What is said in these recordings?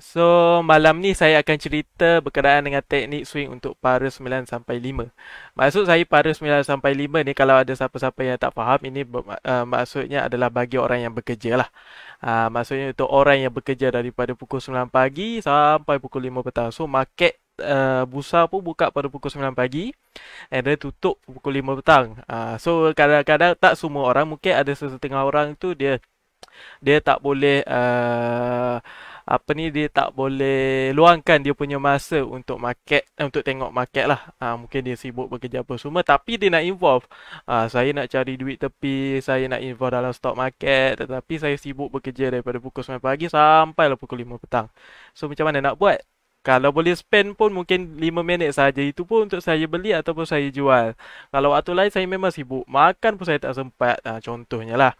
So malam ni saya akan cerita berkenaan dengan teknik swing untuk para 9 sampai 5. Maksud saya para 9 sampai 5 ni kalau ada siapa-siapa yang tak faham ini uh, maksudnya adalah bagi orang yang bekerja lah. Uh, maksudnya untuk orang yang bekerja daripada pukul 9 pagi sampai pukul 5 petang. So market Uh, busa pun buka pada pukul 9 pagi And then tutup pukul 5 petang uh, So kadang-kadang tak semua orang Mungkin ada sesetengah orang tu dia Dia tak boleh uh, apa ni dia tak boleh luangkan dia punya masa untuk market eh, untuk tengok market lah ha, mungkin dia sibuk bekerja apa semua tapi dia nak involve ha, saya nak cari duit tepi saya nak involve dalam stock market tetapi saya sibuk bekerja daripada pukul 9 pagi sampai lah pukul 5 petang so macam mana nak buat kalau boleh spend pun mungkin 5 minit saja itu pun untuk saya beli ataupun saya jual. Kalau waktu lain saya memang sibuk, makan pun saya tak sempat. Ha, contohnya lah.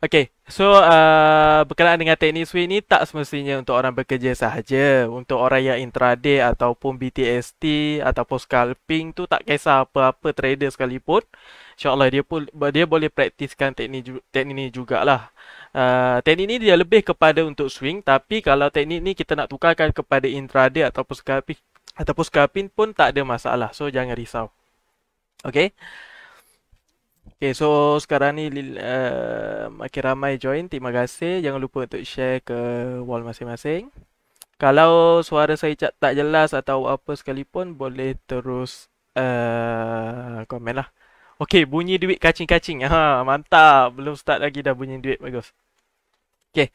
Okay, so uh, berkenaan dengan teknik swing ni tak semestinya untuk orang bekerja sahaja. Untuk orang yang intraday ataupun BTST ataupun scalping tu tak kisah apa-apa trader sekalipun. InsyaAllah dia pun dia boleh praktiskan teknik, teknik ni jugalah. Uh, teknik ni dia lebih kepada untuk swing tapi kalau teknik ni kita nak tukarkan kepada intraday ataupun scalping ataupun scalping pun tak ada masalah. So jangan risau. Okay. Okay, so sekarang ni uh, makin ramai join. Terima kasih. Jangan lupa untuk share ke wall masing-masing. Kalau suara saya tak jelas atau apa sekalipun, boleh terus uh, komen lah. Okay, bunyi duit kacing-kacing. Ha, mantap. Belum start lagi dah bunyi duit. Bagus. Okay.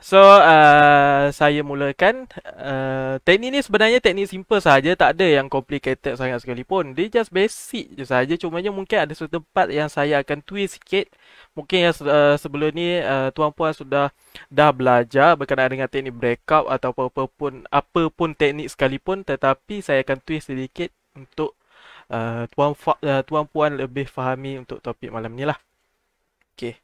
So uh, saya mulakan uh, Teknik ni sebenarnya teknik simple saja Tak ada yang complicated sangat sekalipun Dia just basic je sahaja Cuma je mungkin ada satu tempat yang saya akan twist sikit Mungkin yang uh, sebelum ni uh, tuan puan sudah dah belajar Berkenaan dengan teknik breakup atau apa-apa pun Apa pun teknik sekalipun Tetapi saya akan twist sedikit untuk uh, tuan, uh, tuan puan lebih fahami untuk topik malam ni lah Okay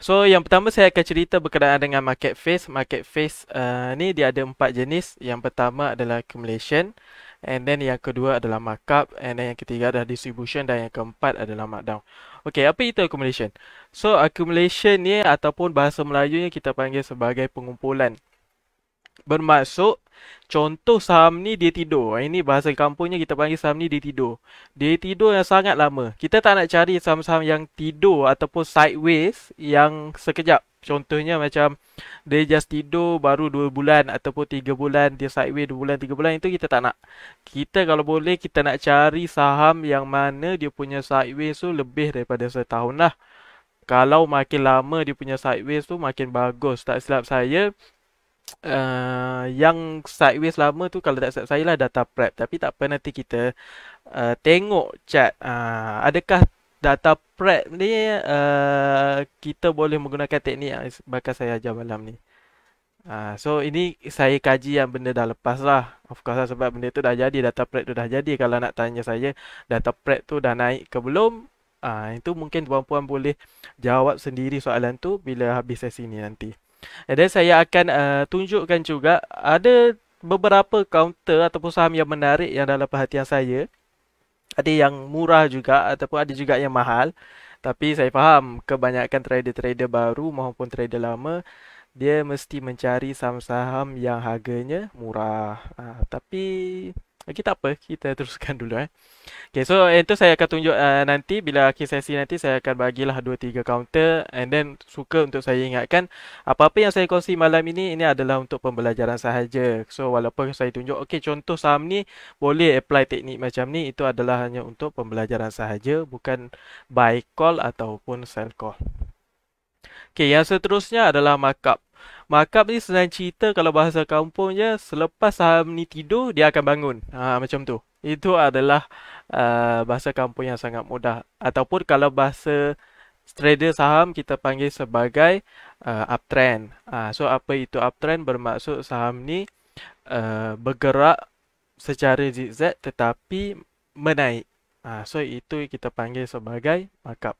So yang pertama saya akan cerita berkenaan dengan market face. Market face uh, ni dia ada empat jenis. Yang pertama adalah accumulation. And then yang kedua adalah markup. And then yang ketiga adalah distribution. Dan yang keempat adalah markdown. Okay, apa itu accumulation? So accumulation ni ataupun bahasa Melayunya kita panggil sebagai pengumpulan. Bermaksud contoh saham ni dia tidur. Eh, ini bahasa kampungnya kita panggil saham ni dia tidur. Dia tidur yang sangat lama. Kita tak nak cari saham-saham yang tidur ataupun sideways yang sekejap. Contohnya macam dia just tidur baru 2 bulan ataupun 3 bulan dia sideways 2 bulan 3 bulan itu kita tak nak. Kita kalau boleh kita nak cari saham yang mana dia punya sideways tu lebih daripada setahun lah. Kalau makin lama dia punya sideways tu makin bagus. Tak silap saya, uh, yang sideways lama tu kalau tak saya lah data prep tapi tak apa nanti kita uh, tengok chat uh, adakah data prep ni uh, kita boleh menggunakan teknik yang bakal saya ajar malam ni. Uh, so ini saya kaji yang benda dah lepas lah Of course lah sebab benda tu dah jadi Data prep tu dah jadi Kalau nak tanya saya Data prep tu dah naik ke belum uh, Itu mungkin puan-puan boleh Jawab sendiri soalan tu Bila habis sesi ni nanti dan saya akan uh, tunjukkan juga ada beberapa kaunter ataupun saham yang menarik yang dalam perhatian saya. Ada yang murah juga ataupun ada juga yang mahal. Tapi saya faham kebanyakan trader-trader baru maupun trader lama dia mesti mencari saham-saham yang harganya murah. Uh, tapi Okey eh, tak apa, kita teruskan dulu eh. Okey, so yang eh, tu saya akan tunjuk uh, nanti bila akhir sesi nanti saya akan bagilah 2 3 counter and then suka untuk saya ingatkan apa-apa yang saya kongsi malam ini ini adalah untuk pembelajaran sahaja. So walaupun saya tunjuk okey contoh saham ni boleh apply teknik macam ni itu adalah hanya untuk pembelajaran sahaja bukan buy call ataupun sell call. Okey, yang seterusnya adalah markup. Markup ni senang cerita kalau bahasa kampung je selepas saham ni tidur dia akan bangun. Ha, macam tu. Itu adalah uh, bahasa kampung yang sangat mudah. Ataupun kalau bahasa trader saham kita panggil sebagai uh, uptrend. Uh, so apa itu uptrend bermaksud saham ni uh, bergerak secara zigzag tetapi menaik. Uh, so itu kita panggil sebagai markup.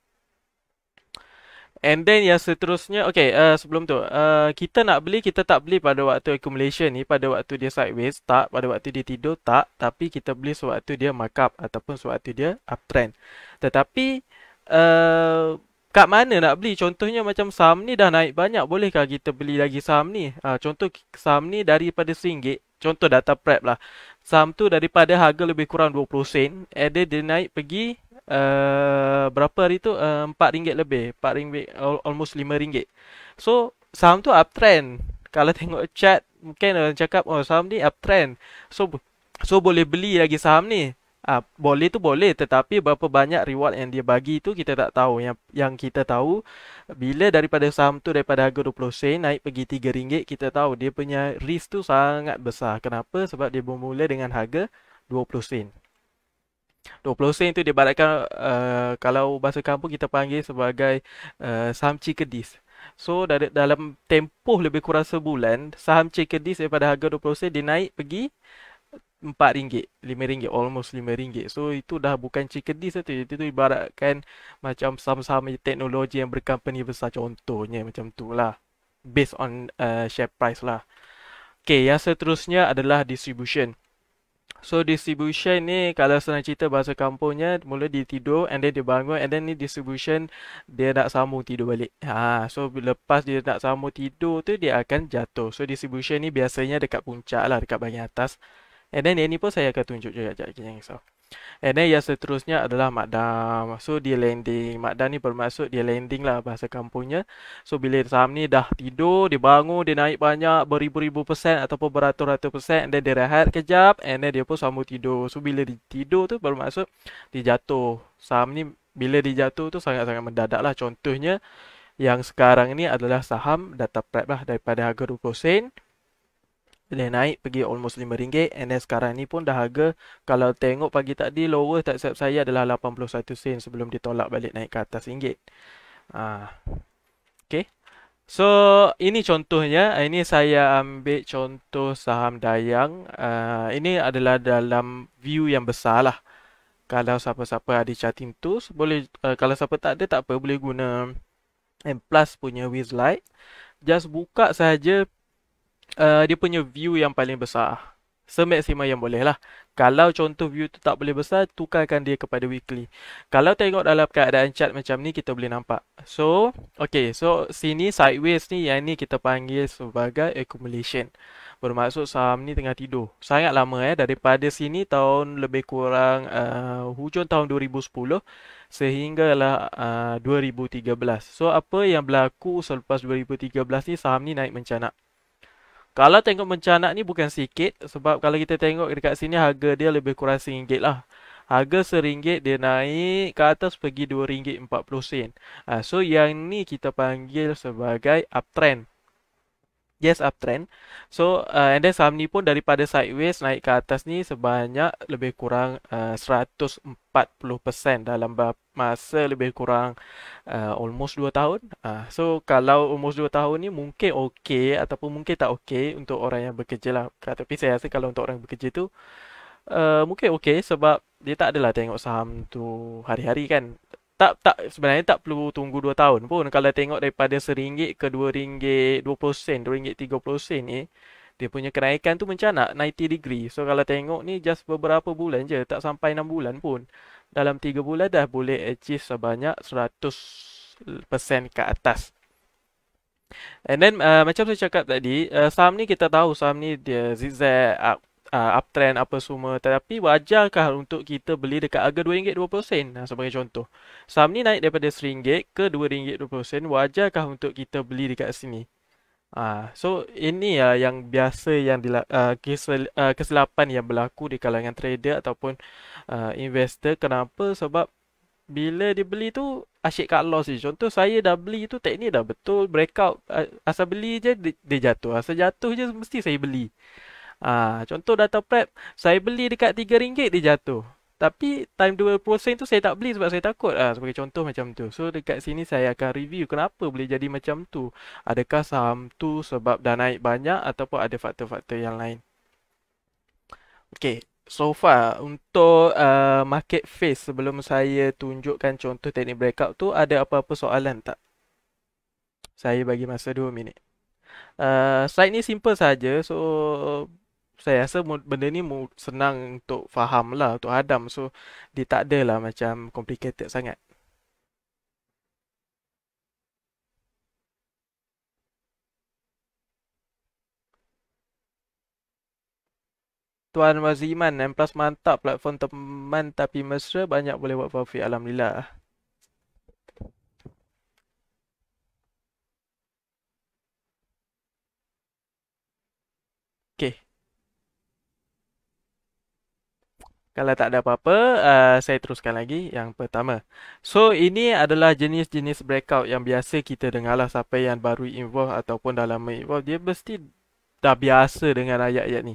And then yang seterusnya Okay uh, sebelum tu uh, Kita nak beli Kita tak beli pada waktu accumulation ni Pada waktu dia sideways Tak Pada waktu dia tidur Tak Tapi kita beli sewaktu dia markup Ataupun sewaktu dia uptrend Tetapi uh, Kat mana nak beli Contohnya macam saham ni dah naik banyak Bolehkah kita beli lagi saham ni uh, Contoh saham ni daripada RM1 Contoh data prep lah Saham tu daripada harga lebih kurang 20 sen Ada dia naik pergi uh, berapa hari tu uh, eh, RM4 lebih, rm ringgit almost rm ringgit. So saham tu uptrend. Kalau tengok chat, mungkin orang cakap oh saham ni uptrend. So so boleh beli lagi saham ni. Uh, boleh tu boleh tetapi berapa banyak reward yang dia bagi tu kita tak tahu yang yang kita tahu bila daripada saham tu daripada harga 20 sen naik pergi 3 ringgit kita tahu dia punya risk tu sangat besar kenapa sebab dia bermula dengan harga 20 sen 20 sen tu dibaratkan uh, kalau bahasa kampung kita panggil sebagai uh, eh, saham cikedis. So dari, dalam tempoh lebih kurang sebulan, saham cikedis daripada harga 20 sen dia naik pergi RM4, RM5, almost RM5. So itu dah bukan cikedis lah tu. Itu, itu ibaratkan macam saham-saham teknologi yang berkompany besar contohnya macam tu lah. Based on uh, share price lah. Okay, yang seterusnya adalah distribution. So distribution ni kalau senang cerita bahasa kampungnya mula dia tidur and then dia bangun and then ni distribution dia nak sambung tidur balik. Ha so lepas dia nak sambung tidur tu dia akan jatuh. So distribution ni biasanya dekat puncak lah dekat bahagian atas. And then yang ni pun saya akan tunjuk juga jap jangan risau. So. And then yang seterusnya adalah Makdam. So, dia landing. Makdam ni bermaksud dia landing lah bahasa kampungnya. So, bila saham ni dah tidur, dia bangun, dia naik banyak beribu-ribu persen ataupun beratus-ratus persen. And then dia rehat kejap. And then dia pun sambung tidur. So, bila dia tidur tu bermaksud dia jatuh. Saham ni bila dia jatuh tu sangat-sangat mendadak lah. Contohnya, yang sekarang ni adalah saham data prep lah daripada harga 20 sen dia naik pergi almost RM5 and then sekarang ni pun dah harga kalau tengok pagi tadi lower tak siap saya adalah 81 sen sebelum ditolak balik naik ke atas RM1. Ah. Okay. So ini contohnya, ah, ini saya ambil contoh saham Dayang. Uh, ini adalah dalam view yang besar lah. Kalau siapa-siapa ada charting tools, boleh, uh, kalau siapa tak ada tak apa, boleh guna M Plus punya Wizlight. Just buka saja uh, dia punya view yang paling besar. Semaksima yang boleh lah. Kalau contoh view tu tak boleh besar, tukarkan dia kepada weekly. Kalau tengok dalam keadaan chart macam ni, kita boleh nampak. So, okay. So, sini sideways ni, yang ni kita panggil sebagai accumulation. Bermaksud saham ni tengah tidur. Sangat lama eh. Daripada sini tahun lebih kurang uh, hujung tahun 2010 sehinggalah uh, eh, 2013. So, apa yang berlaku selepas 2013 ni, saham ni naik mencanak. Kalau tengok bencana ni bukan sikit sebab kalau kita tengok dekat sini harga dia lebih kurang RM1 lah. Harga RM1 dia naik ke atas pergi RM2.40. Ha, ah, so yang ni kita panggil sebagai uptrend yes uptrend. So uh, and then saham ni pun daripada sideways naik ke atas ni sebanyak lebih kurang uh, 140% dalam masa lebih kurang uh, almost 2 tahun. Uh, so kalau almost 2 tahun ni mungkin okey ataupun mungkin tak okey untuk orang yang bekerja lah. Tapi saya rasa kalau untuk orang yang bekerja tu uh, mungkin okey sebab dia tak adalah tengok saham tu hari-hari kan tak tak sebenarnya tak perlu tunggu 2 tahun pun kalau tengok daripada RM1 ke RM2 20 sen RM2 30 sen ni dia punya kenaikan tu mencanak nak 90 degree so kalau tengok ni just beberapa bulan je tak sampai 6 bulan pun dalam 3 bulan dah boleh achieve sebanyak 100% ke atas And then uh, macam saya cakap tadi, uh, saham ni kita tahu saham ni dia zigzag up uh, uptrend apa semua tetapi wajarkah untuk kita beli dekat harga RM2.20 nah, sebagai contoh saham ni naik daripada RM1 ke RM2.20 wajarkah untuk kita beli dekat sini Ah, uh, so ini ya uh, yang biasa yang dila- uh, kesel- uh, kesilapan yang berlaku di kalangan trader ataupun uh, investor kenapa sebab bila dibeli tu asyik kat loss je. Contoh saya dah beli tu teknik dah betul breakout asal beli je dia jatuh. Asal jatuh je mesti saya beli. Ha, contoh data prep, saya beli dekat RM3 dia jatuh. Tapi time 20 sen tu saya tak beli sebab saya takut ha, sebagai contoh macam tu. So dekat sini saya akan review kenapa boleh jadi macam tu. Adakah saham tu sebab dah naik banyak ataupun ada faktor-faktor yang lain. Okay, so far untuk uh, market face sebelum saya tunjukkan contoh teknik breakout tu ada apa-apa soalan tak? Saya bagi masa 2 minit. Uh, slide ni simple saja. So saya rasa benda ni senang untuk faham lah untuk Adam so dia tak adalah macam complicated sangat Tuan Waziman, M Plus mantap platform teman tapi mesra banyak boleh buat profit. Alhamdulillah. Kalau tak ada apa-apa, uh, saya teruskan lagi yang pertama. So, ini adalah jenis-jenis breakout yang biasa kita dengar lah. Siapa yang baru involve ataupun dah lama involve, dia mesti dah biasa dengan ayat-ayat ni.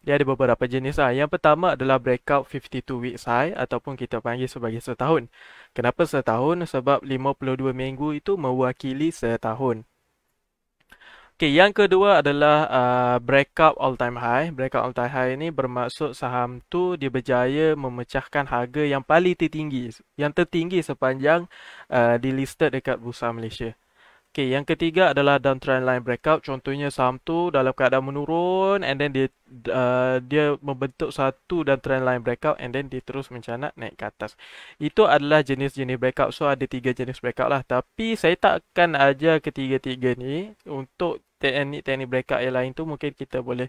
Dia ada beberapa jenis lah. Yang pertama adalah breakout 52 weeks high ataupun kita panggil sebagai setahun. Kenapa setahun? Sebab 52 minggu itu mewakili setahun. Okay, yang kedua adalah uh, breakup all time high. Breakup all time high ini bermaksud saham tu dia berjaya memecahkan harga yang paling tertinggi. Yang tertinggi sepanjang uh, di listed dekat Bursa Malaysia. Okey, yang ketiga adalah downtrend line breakout. Contohnya saham tu dalam keadaan menurun and then dia uh, dia membentuk satu downtrend line breakout and then dia terus mencanak naik ke atas. Itu adalah jenis-jenis breakout. So, ada tiga jenis breakout lah. Tapi saya tak akan ajar ketiga-tiga ni untuk teknik-teknik breakout yang lain tu mungkin kita boleh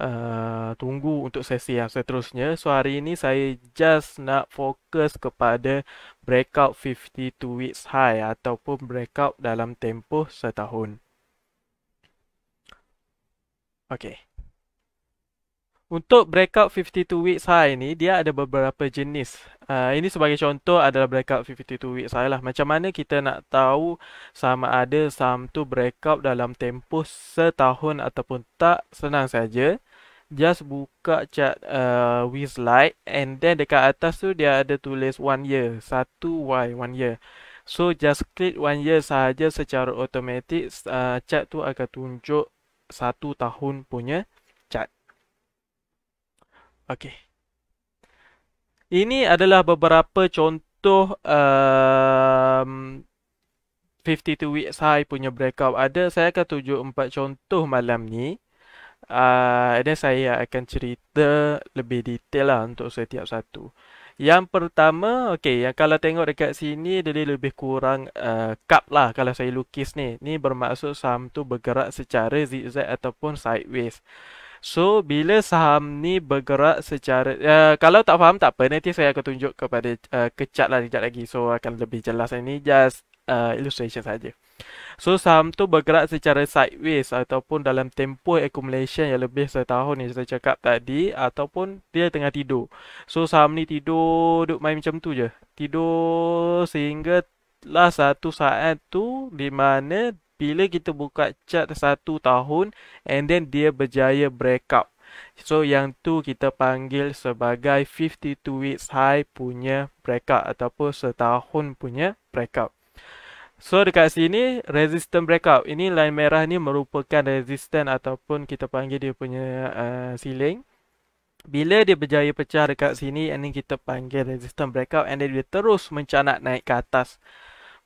Eh, tunggu untuk sesi yang seterusnya. So hari ini saya just nak fokus kepada breakout 52 weeks high ataupun breakout dalam tempoh setahun. Okay. Untuk breakout 52 weeks high ini dia ada beberapa jenis. Uh, ini sebagai contoh adalah breakout 52 weeks high lah. Macam mana kita nak tahu sama ada saham tu breakout dalam tempoh setahun ataupun tak? Senang saja. Just buka chart uh, ah, with light and then dekat atas tu dia ada tulis one year. satu y one year. So just click one year saja secara automatic Uh, chart tu akan tunjuk satu tahun punya Okey. Ini adalah beberapa contoh um, ehm, 52 weeks high punya breakout. Ada saya akan tunjuk empat contoh malam ni. Uh, dan saya akan cerita lebih detail lah untuk setiap satu. Yang pertama, okey, yang kalau tengok dekat sini dia lebih kurang uh, cup lah kalau saya lukis ni. Ni bermaksud saham tu bergerak secara zigzag ataupun sideways. So bila saham ni bergerak secara uh, kalau tak faham tak apa nanti saya akan tunjuk kepada uh, eh, kecat lah sekejap lagi. So akan lebih jelas ini just uh, illustration saja. So saham tu bergerak secara sideways ataupun dalam tempoh accumulation yang lebih setahun ni saya cakap tadi ataupun dia tengah tidur. So saham ni tidur duk main macam tu je. Tidur sehingga lah satu saat tu di mana bila kita buka chart satu tahun and then dia berjaya break breakout. So yang tu kita panggil sebagai 52 weeks high punya break breakout ataupun setahun punya break breakout. So dekat sini resistance break breakout. Ini line merah ni merupakan resistance ataupun kita panggil dia punya uh, ceiling. Bila dia berjaya pecah dekat sini and then kita panggil resistance break breakout and then dia terus mencanak naik ke atas.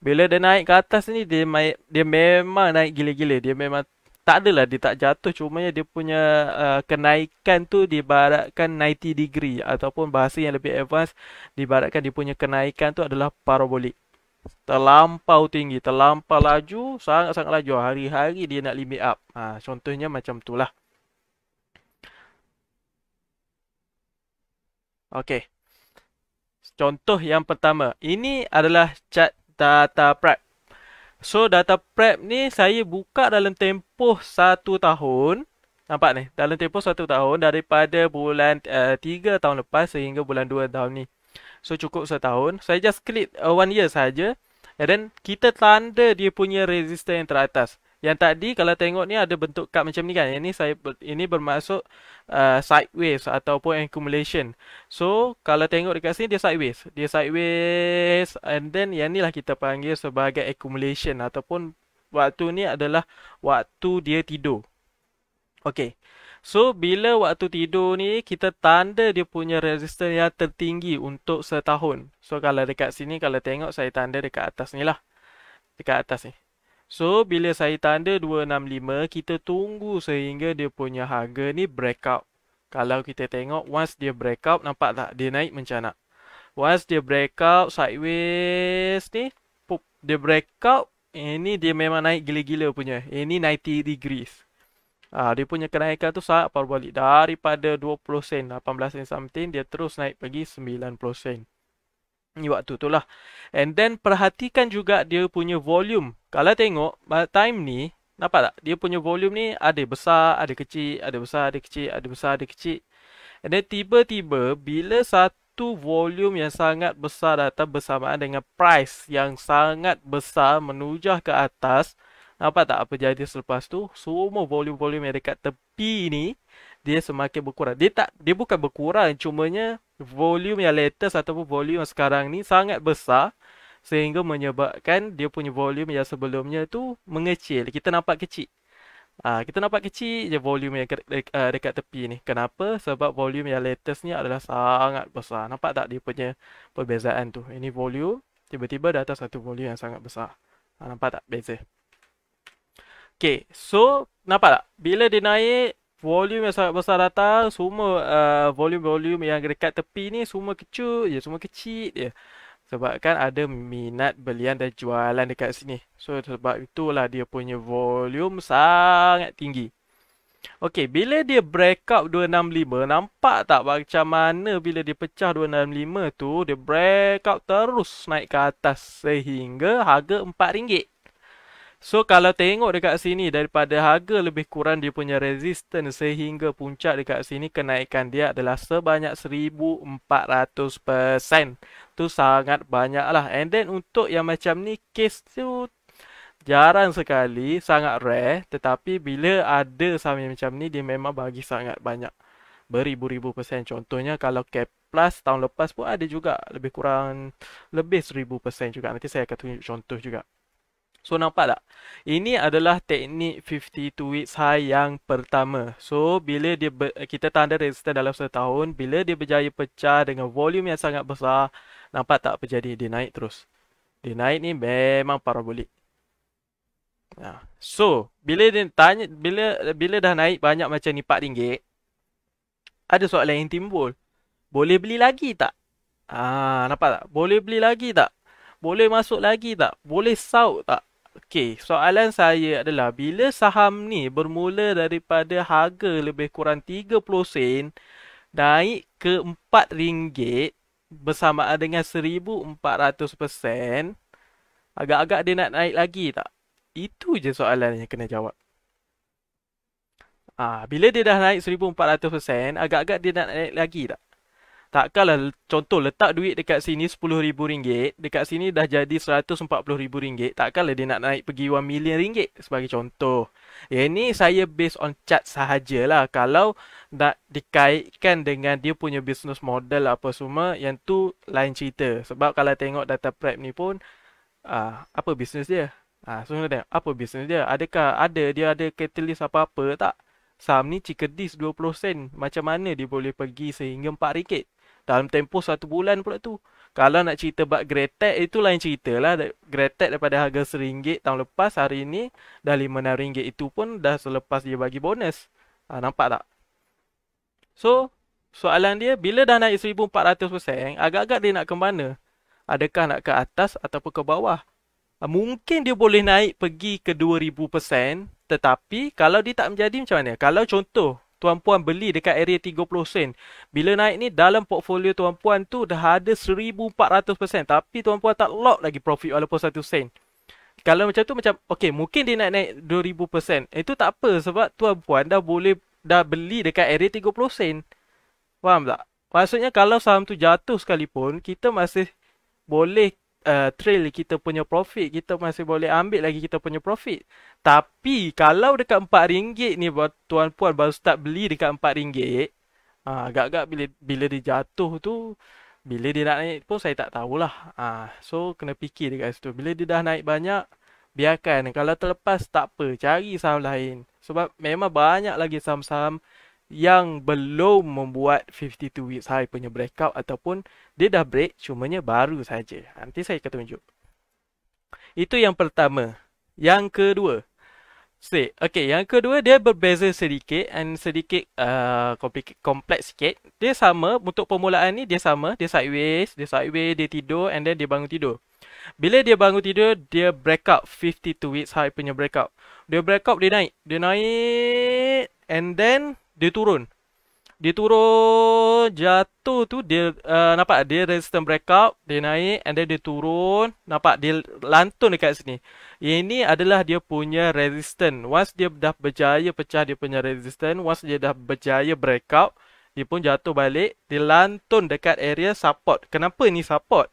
Bila dia naik ke atas ni dia mai, dia memang naik gila-gila. Dia memang tak adalah dia tak jatuh cuma dia punya uh, kenaikan tu dibaratkan 90 degree ataupun bahasa yang lebih advance dibaratkan dia punya kenaikan tu adalah parabolik. Terlampau tinggi, terlampau laju, sangat-sangat laju. Hari-hari dia nak limit up. Ha, contohnya macam tu lah. Okay. Contoh yang pertama. Ini adalah cat data prep. So data prep ni saya buka dalam tempoh satu tahun. Nampak ni? Dalam tempoh satu tahun daripada bulan uh, tiga tahun lepas sehingga bulan dua tahun ni. So cukup setahun. Saya just click uh, one year saja. And then kita tanda dia punya resistor yang teratas. Yang tadi kalau tengok ni ada bentuk cup macam ni kan. Yang ni saya ini bermaksud uh, sideways ataupun accumulation. So kalau tengok dekat sini dia sideways. Dia sideways and then yang ni lah kita panggil sebagai accumulation ataupun waktu ni adalah waktu dia tidur. Okay. So bila waktu tidur ni kita tanda dia punya resistor yang tertinggi untuk setahun. So kalau dekat sini kalau tengok saya tanda dekat atas ni lah. Dekat atas ni. So bila saya tanda 265 kita tunggu sehingga dia punya harga ni breakout. Kalau kita tengok once dia breakout nampak tak dia naik macam nak. Once dia breakout sideways ni pop dia breakout ini dia memang naik gila-gila punya. Ini 90 degrees. Ah dia punya kenaikan tu sangat parabolik daripada 20 sen 18 sen something dia terus naik pergi 90 sen ni waktu tu lah. And then perhatikan juga dia punya volume. Kalau tengok time ni, nampak tak? Dia punya volume ni ada besar, ada kecil, ada besar, ada kecil, ada besar, ada kecil. And then tiba-tiba bila satu volume yang sangat besar datang bersamaan dengan price yang sangat besar menujah ke atas. Nampak tak apa jadi selepas tu? Semua volume-volume yang dekat tepi ni dia semakin berkurang. Dia tak dia bukan berkurang, cumanya volume yang latest ataupun volume yang sekarang ni sangat besar sehingga menyebabkan dia punya volume yang sebelumnya tu mengecil. Kita nampak kecil. Ah kita nampak kecil je volume yang eh, dekat tepi ni. Kenapa? Sebab volume yang latest ni adalah sangat besar. Nampak tak dia punya perbezaan tu? Ini volume, tiba-tiba dah atas satu volume yang sangat besar. Ha, nampak tak beza? Okay, so nampak tak? Bila dia naik, volume yang sangat besar datang semua uh, volume-volume yang dekat tepi ni semua kecil je semua kecil je kan ada minat belian dan jualan dekat sini so sebab itulah dia punya volume sangat tinggi Okay, bila dia break up 265, nampak tak macam mana bila dia pecah 265 tu, dia break up terus naik ke atas sehingga harga RM4. So kalau tengok dekat sini daripada harga lebih kurang dia punya resistance sehingga puncak dekat sini kenaikan dia adalah sebanyak 1400%. Tu sangat banyak lah. And then untuk yang macam ni case tu jarang sekali, sangat rare. Tetapi bila ada sama macam ni dia memang bagi sangat banyak beribu-ribu persen. Contohnya kalau cap plus tahun lepas pun ada juga lebih kurang lebih seribu persen juga. Nanti saya akan tunjuk contoh juga. So nampak tak? Ini adalah teknik 52 weeks high yang pertama. So bila dia ber, kita tanda resisten dalam setahun, bila dia berjaya pecah dengan volume yang sangat besar, nampak tak berjadi dia naik terus. Dia naik ni memang parabolik. Nah, ha. so bila dia tanya bila bila dah naik banyak macam ni 4 ringgit, ada soalan yang timbul. Boleh beli lagi tak? Ah, nampak tak? Boleh beli lagi tak? Boleh masuk lagi tak? Boleh sauk tak? Okey, soalan saya adalah bila saham ni bermula daripada harga lebih kurang 30 sen naik ke 4 ringgit bersamaan dengan 1400%, agak-agak dia nak naik lagi tak? Itu je soalan yang kena jawab. Ah, ha, bila dia dah naik 1400%, agak-agak dia nak naik lagi tak? Takkanlah contoh letak duit dekat sini rm ringgit Dekat sini dah jadi RM140,000 Takkanlah dia nak naik pergi RM1 ringgit sebagai contoh ya, Ini saya based on chart sahajalah Kalau nak dikaitkan dengan dia punya business model apa semua Yang tu lain cerita Sebab kalau tengok data prep ni pun uh, Apa business dia? Ah, uh, so, tengok, apa business dia? Adakah ada dia ada katalis apa-apa tak? Saham ni cikedis 20 sen. Macam mana dia boleh pergi sehingga 4 ringgit? Dalam tempoh satu bulan pula tu. Kalau nak cerita bab Gretek, itu lain cerita lah. Gretek daripada harga RM1 tahun lepas, hari ini dah RM5 itu pun dah selepas dia bagi bonus. Ha, nampak tak? So, soalan dia, bila dah naik RM1,400, agak-agak dia nak ke mana? Adakah nak ke atas ataupun ke bawah? Ha, mungkin dia boleh naik pergi ke RM2,000%. Tetapi, kalau dia tak menjadi macam mana? Kalau contoh, tuan-puan beli dekat area 30 sen. Bila naik ni dalam portfolio tuan-puan tu dah ada 1400% tapi tuan-puan tak lock lagi profit walaupun 1 sen. Kalau macam tu macam okey mungkin dia naik naik 2000%. Itu tak apa sebab tuan-puan dah boleh dah beli dekat area 30 sen. Faham tak? Maksudnya kalau saham tu jatuh sekalipun kita masih boleh uh, trail kita punya profit kita masih boleh ambil lagi kita punya profit tapi kalau dekat RM4 ni tuan puan baru start beli dekat RM4 ah ha, agak-agak bila bila dia jatuh tu bila dia nak naik pun saya tak tahulah ah uh, so kena fikir dekat situ bila dia dah naik banyak biarkan kalau terlepas tak apa cari saham lain sebab memang banyak lagi saham-saham yang belum membuat 52 weeks high punya breakout ataupun dia dah break cumanya baru saja. Nanti saya akan tunjuk. Itu yang pertama. Yang kedua. Sik. Okay, yang kedua dia berbeza sedikit and sedikit uh, kompleks sikit. Dia sama untuk permulaan ni dia sama. Dia sideways, dia sideways, dia tidur and then dia bangun tidur. Bila dia bangun tidur, dia breakout 52 weeks high punya breakout. Dia breakout, dia naik. Dia naik and then dia turun. Dia turun, jatuh tu dia uh, nampak dia resistant breakout, dia naik and then dia turun, nampak dia lantun dekat sini. Ini adalah dia punya resistant. Once dia dah berjaya pecah dia punya resistant, once dia dah berjaya breakout, dia pun jatuh balik, dia lantun dekat area support. Kenapa ini support?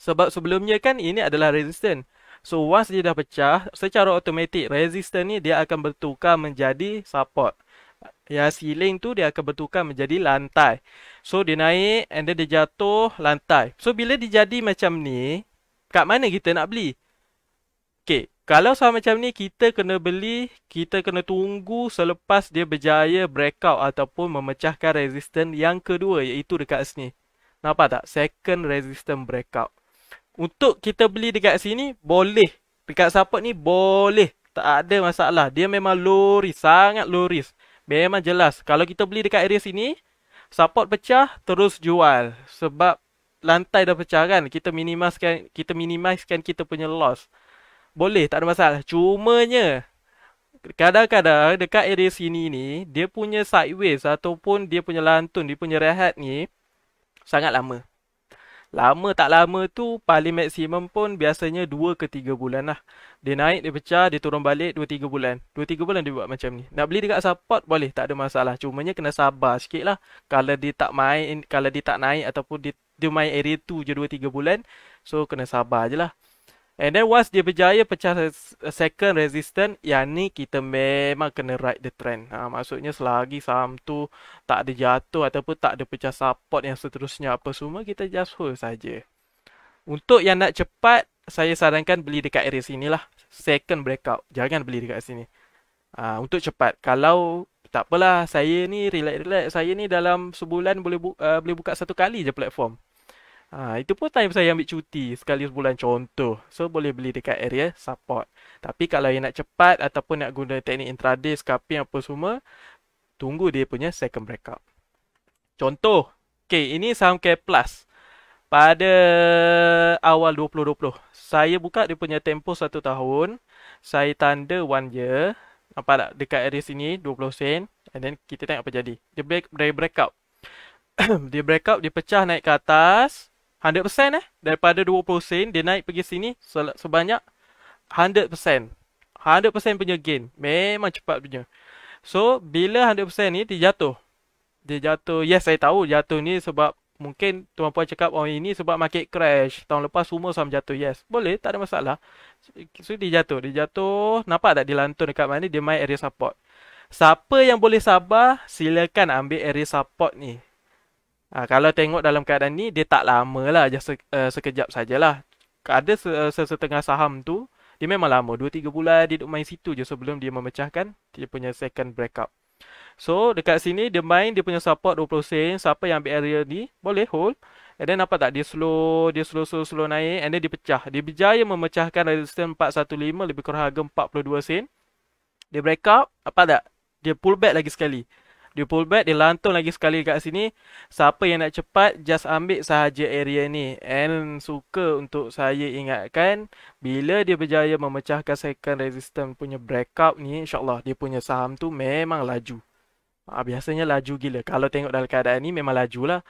Sebab sebelumnya kan ini adalah resistant. So once dia dah pecah, secara automatik resistant ni dia akan bertukar menjadi support ya ceiling tu dia akan bertukar menjadi lantai. So dia naik and then dia jatuh lantai. So bila dia jadi macam ni, kat mana kita nak beli? Okay, kalau sama macam ni kita kena beli, kita kena tunggu selepas dia berjaya breakout ataupun memecahkan resistance yang kedua iaitu dekat sini. Nampak tak? Second resistance breakout. Untuk kita beli dekat sini, boleh. Dekat support ni, boleh. Tak ada masalah. Dia memang loris Sangat loris. Memang jelas Kalau kita beli dekat area sini Support pecah Terus jual Sebab Lantai dah pecah kan Kita minimiskan Kita minimiskan kita punya loss Boleh tak ada masalah Cumanya Kadang-kadang Dekat area sini ni Dia punya sideways Ataupun dia punya lantun Dia punya rehat ni Sangat lama Lama tak lama tu paling maksimum pun biasanya 2 ke 3 bulan lah. Dia naik, dia pecah, dia turun balik 2 3 bulan. 2 3 bulan dia buat macam ni. Nak beli dekat support boleh, tak ada masalah. Cumanya kena sabar sikit lah. Kalau dia tak main, kalau dia tak naik ataupun dia, dia main area tu je 2 3 bulan, so kena sabar je lah. And then once dia berjaya pecah second resistance, yang ni kita memang kena ride the trend. Ha, maksudnya selagi saham tu tak ada jatuh ataupun tak ada pecah support yang seterusnya apa semua, kita just hold saja. Untuk yang nak cepat, saya sarankan beli dekat area sini lah. Second breakout. Jangan beli dekat sini. Ha, untuk cepat. Kalau tak apalah, saya ni relax-relax. Saya ni dalam sebulan boleh, bu- uh, boleh buka satu kali je platform. Ha, itu pun time saya ambil cuti sekali sebulan contoh. So boleh beli dekat area support. Tapi kalau yang nak cepat ataupun nak guna teknik intraday, scalping apa semua, tunggu dia punya second breakout. Contoh, okay, ini saham K Plus. Pada awal 2020, saya buka dia punya tempoh satu tahun. Saya tanda one year. Nampak tak? Dekat area sini 20 sen. And then kita tengok apa jadi. Dia break, break, breakout. dia breakout, dia pecah naik ke atas. 100% eh daripada 20 sen dia naik pergi sini sebanyak 100%. 100% punya gain. Memang cepat punya. So bila 100% ni dia jatuh. Dia jatuh. Yes saya tahu jatuh ni sebab mungkin tuan puan cakap oh ini sebab market crash. Tahun lepas semua saham jatuh. Yes. Boleh tak ada masalah. So dia jatuh. Dia jatuh. Nampak tak dilantun dekat mana dia main area support. Siapa yang boleh sabar silakan ambil area support ni. Ha, kalau tengok dalam keadaan ni, dia tak lama lah, se, uh, sekejap sajalah. Ada se, uh, eh, setengah saham tu, dia memang lama, 2-3 bulan dia duduk main situ je sebelum dia memecahkan dia punya second breakout. So, dekat sini dia main, dia punya support 20 sen, siapa yang ambil area ni, boleh hold. And then nampak tak, dia slow, dia slow-slow slow naik, and then dia pecah. Dia berjaya memecahkan resistance 415, lebih kurang harga 42 sen. Dia breakout, nampak tak? Dia pull back lagi sekali. Dia pull back, dia lantun lagi sekali kat sini. Siapa yang nak cepat, just ambil sahaja area ni. And suka untuk saya ingatkan, bila dia berjaya memecahkan second resistant punya breakout ni, insyaAllah dia punya saham tu memang laju. Ah, biasanya laju gila. Kalau tengok dalam keadaan ni, memang laju lah.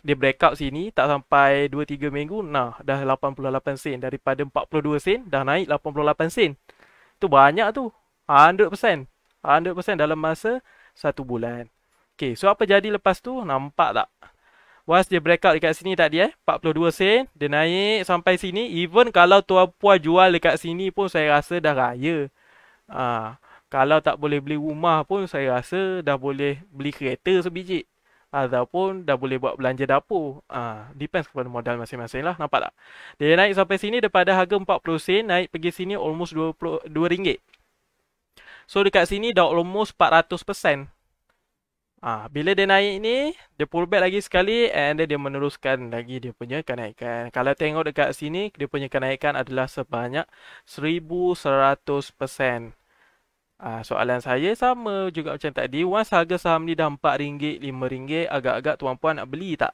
Dia breakout sini, tak sampai 2-3 minggu, nah dah 88 sen. Daripada 42 sen, dah naik 88 sen. Tu banyak tu. 100%. Ah, 100% ah, dalam masa satu bulan. Okay, so apa jadi lepas tu? Nampak tak? Buas dia breakout dekat sini tadi eh. 42 sen. Dia naik sampai sini. Even kalau tuan puan jual dekat sini pun saya rasa dah raya. Ah, kalau tak boleh beli rumah pun saya rasa dah boleh beli kereta sebiji. Ataupun dah boleh buat belanja dapur. Ah, depends kepada modal masing-masing lah. Nampak tak? Dia naik sampai sini daripada harga 40 sen. Naik pergi sini almost 20, ringgit. So dekat sini dah almost 400%. Ah, bila dia naik ni, dia pull back lagi sekali and dia meneruskan lagi dia punya kenaikan. Kalau tengok dekat sini, dia punya kenaikan adalah sebanyak 1100%. Ah, soalan saya sama juga macam tadi. Once harga saham ni dah RM4, RM5, agak-agak tuan puan nak beli tak?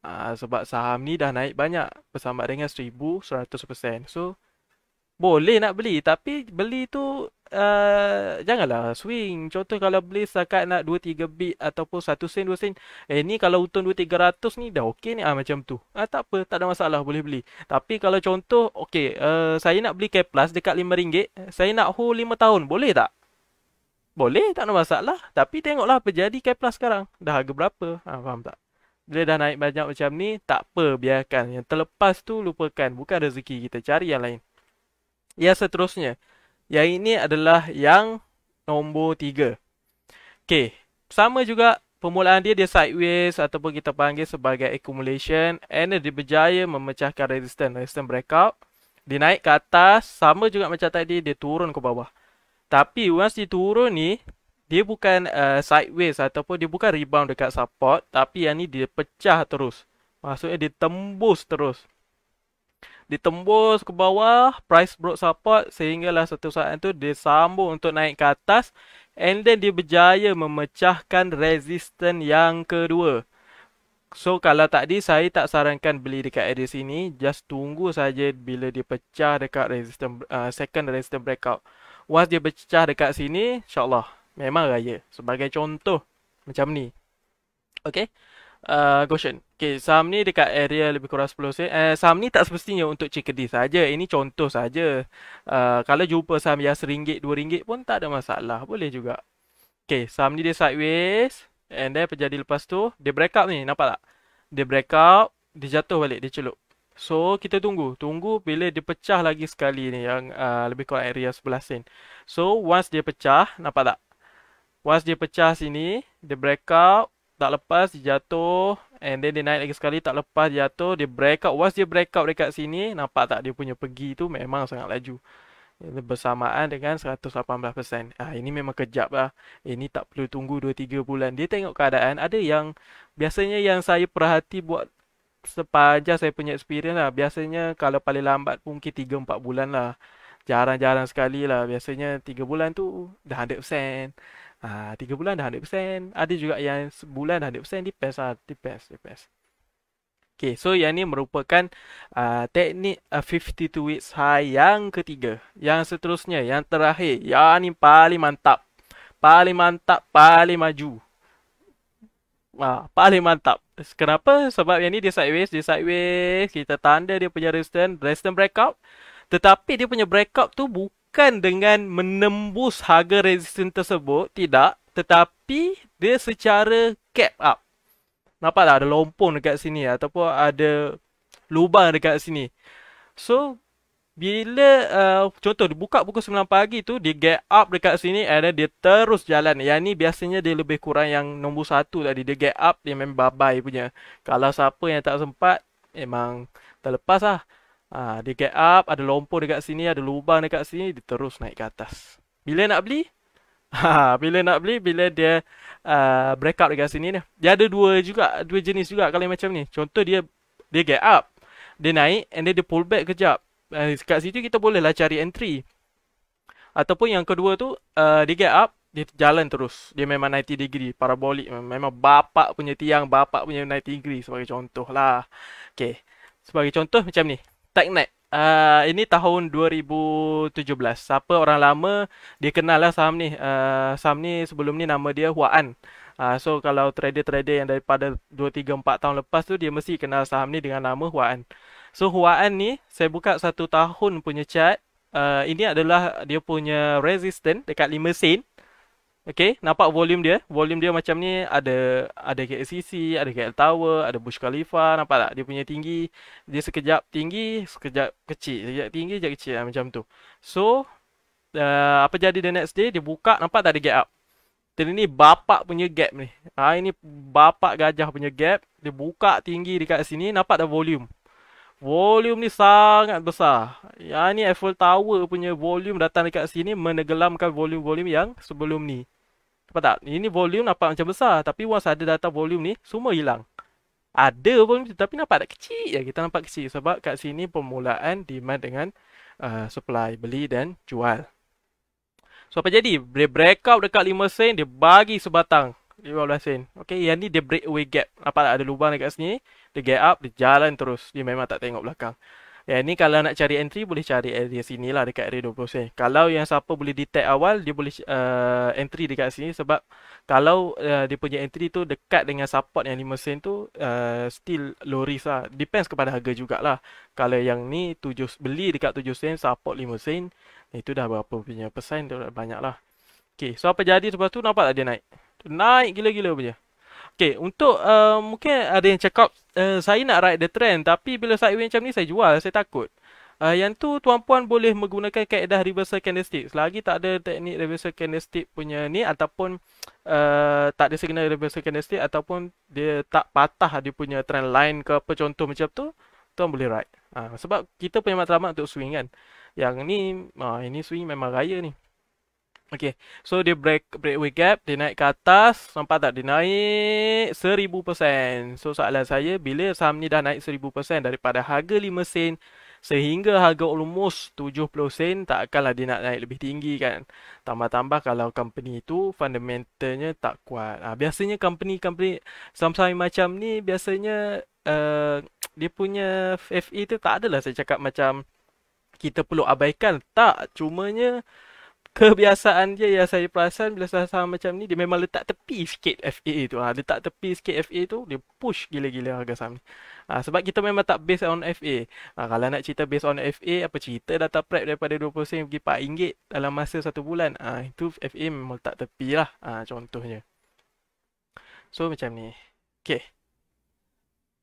Uh, sebab saham ni dah naik banyak bersama dengan 1100%. So boleh nak beli tapi beli tu Eh, janganlah swing. Contoh kalau beli setakat nak 2-3 bit ataupun 1 sen, 2 sen. Eh ni kalau untung 2-300 ni dah okey ni. Ah, macam tu. Ah, tak apa, tak ada masalah boleh beli. Tapi kalau contoh, okey uh, saya nak beli K Plus dekat RM5. Saya nak hold 5 tahun, boleh tak? Boleh, tak ada masalah. Tapi tengoklah apa jadi K Plus sekarang. Dah harga berapa? Ah, faham tak? Bila dah naik banyak macam ni, tak apa biarkan. Yang terlepas tu lupakan. Bukan rezeki kita, cari yang lain. Ya seterusnya. Yang ini adalah yang nombor tiga. Okey, sama juga permulaan dia dia sideways ataupun kita panggil sebagai accumulation and dia berjaya memecahkan resistance, resistance breakout. Dia naik ke atas, sama juga macam tadi dia turun ke bawah. Tapi once dia turun ni, dia bukan uh, sideways ataupun dia bukan rebound dekat support, tapi yang ni dia pecah terus. Maksudnya dia tembus terus ditembus ke bawah, price broke support sehinggalah satu saat itu dia sambung untuk naik ke atas and then dia berjaya memecahkan resisten yang kedua. So kalau tadi saya tak sarankan beli dekat area sini, just tunggu saja bila dia pecah dekat resistance uh, second resistance breakout. Once dia pecah dekat sini, insyaAllah memang raya. Sebagai contoh macam ni. Okay uh, Goshen. Okay, saham ni dekat area lebih kurang 10 sen. Eh, saham ni tak semestinya untuk CKD saja. Ini contoh saja. Uh, kalau jumpa saham yang ringgit, dua ringgit pun tak ada masalah. Boleh juga. Okay, saham ni dia sideways. And then terjadi lepas tu, dia break up ni. Nampak tak? Dia break up, dia jatuh balik, dia celup. So, kita tunggu. Tunggu bila dia pecah lagi sekali ni yang uh, lebih kurang area 11 sen. So, once dia pecah, nampak tak? Once dia pecah sini, dia break out, tak lepas dia jatuh and then dia naik lagi sekali tak lepas dia jatuh dia break out, once dia break breakout dekat sini nampak tak dia punya pergi tu memang sangat laju bersamaan dengan 118% ah, ini memang kejap lah ini tak perlu tunggu 2-3 bulan dia tengok keadaan ada yang biasanya yang saya perhati buat sepanjang saya punya experience lah biasanya kalau paling lambat pun mungkin 3-4 bulan lah jarang-jarang sekali lah biasanya 3 bulan tu dah 100% Ah, tiga bulan dah 100%. Ada juga yang sebulan dah 100%. Depends lah. Depends. Depends. Okay, so yang ni merupakan uh, teknik uh, ah, 52 weeks high yang ketiga. Yang seterusnya, yang terakhir. Yang ni paling mantap. Paling mantap, paling maju. Ah, uh, paling mantap. Kenapa? Sebab yang ni dia sideways, dia sideways. Kita tanda dia punya resistance, resistance breakout. Tetapi dia punya breakout tu bukan bukan dengan menembus harga resistance tersebut, tidak, tetapi dia secara cap up. Nampak tak ada lompong dekat sini ataupun ada lubang dekat sini. So, bila uh, contoh dia buka pukul 9 pagi tu, dia get up dekat sini and then dia terus jalan. Yang ni biasanya dia lebih kurang yang nombor 1 tadi. Dia get up, dia memang bye-bye punya. Kalau siapa yang tak sempat, memang terlepas lah. Ha, dia get up, ada lompong dekat sini, ada lubang dekat sini, dia terus naik ke atas. Bila nak beli? Ha, bila nak beli, bila dia uh, break up dekat sini dia. Dia ada dua juga, dua jenis juga kalau macam ni. Contoh dia dia get up, dia naik and then dia pull back kejap. Uh, dekat situ kita bolehlah cari entry. Ataupun yang kedua tu, uh, dia get up, dia jalan terus. Dia memang 90 degree, parabolik. Memang bapak punya tiang, bapak punya 90 degree sebagai contoh lah. Okay, sebagai contoh macam ni. Technet. Uh, ah, ini tahun 2017. Siapa orang lama dia kenal lah saham ni. Uh, ah, saham ni sebelum ni nama dia Huaan. Uh, ah, so kalau trader-trader yang daripada 2, 3, 4 tahun lepas tu dia mesti kenal saham ni dengan nama Huaan. So Huaan ni saya buka satu tahun punya chart. Uh, ini adalah dia punya resistance dekat 5 sen. Okay, nampak volume dia. Volume dia macam ni ada ada KLCC, ada KL Tower, ada Bush Khalifa. Nampak tak? Dia punya tinggi. Dia sekejap tinggi, sekejap kecil. Sekejap tinggi, sekejap kecil. Lah, macam tu. So, uh, apa jadi the next day? Dia buka, nampak tak ada gap up? Dan ini bapak punya gap ni. Ha, ini bapak gajah punya gap. Dia buka tinggi dekat sini. Nampak tak volume? Volume ni sangat besar. Yang ni Eiffel Tower punya volume datang dekat sini menenggelamkan volume-volume yang sebelum ni. Nampak tak? Ini volume nampak macam besar tapi once ada data volume ni semua hilang. Ada volume tu tapi nampak tak kecil ya kita nampak kecil sebab kat sini permulaan demand dengan uh, supply beli dan jual. So apa jadi? Dia break out dekat 5 sen dia bagi sebatang 15 sen. okay yang ni dia break away gap. Nampak tak ada lubang dekat sini? Dia get up, dia jalan terus. Dia memang tak tengok belakang. Ya, ni kalau nak cari entry boleh cari area sini lah dekat area 20 sen. Kalau yang siapa boleh detect awal dia boleh uh, entry dekat sini sebab kalau uh, dia punya entry tu dekat dengan support yang 5 sen tu uh, still low risk lah. Depends kepada harga jugalah. Kalau yang ni tujuh beli dekat 7 sen support 5 sen itu dah berapa punya persen tu banyak lah. Okay, so apa jadi lepas tu nampak tak dia naik? Naik gila-gila punya. -gila Okay, untuk uh, mungkin ada yang cakap uh, saya nak ride the trend tapi bila sideway macam ni saya jual, saya takut. Uh, yang tu tuan puan boleh menggunakan kaedah reversal candlestick selagi tak ada teknik reversal candlestick punya ni ataupun uh, tak ada signal reversal candlestick ataupun dia tak patah dia punya trend line ke apa contoh macam tu tuan boleh ride uh, sebab kita punya matlamat untuk swing kan yang ni uh, ini swing memang raya ni Okey, So, dia break breakaway gap. Dia naik ke atas. Nampak tak? Dia naik 1000%. So, soalan saya. Bila saham ni dah naik 1000% daripada harga 5 sen sehingga harga almost 70 sen, takkanlah dia nak naik lebih tinggi kan? Tambah-tambah kalau company itu fundamentalnya tak kuat. Ha, biasanya company-company saham-saham macam ni biasanya uh, dia punya FE tu tak adalah saya cakap macam kita perlu abaikan. Tak. Cumanya kebiasaan dia yang saya perasan bila saya sama macam ni dia memang letak tepi sikit FAA tu. Ha, letak tepi sikit FAA tu dia push gila-gila harga saham ni. Ha, sebab kita memang tak base on FA. Ha, kalau nak cerita base on FA, apa cerita data prep daripada 20 sen pergi 4 ringgit dalam masa satu bulan. Ha, itu FA memang letak tepi lah ha, contohnya. So macam ni. Okay.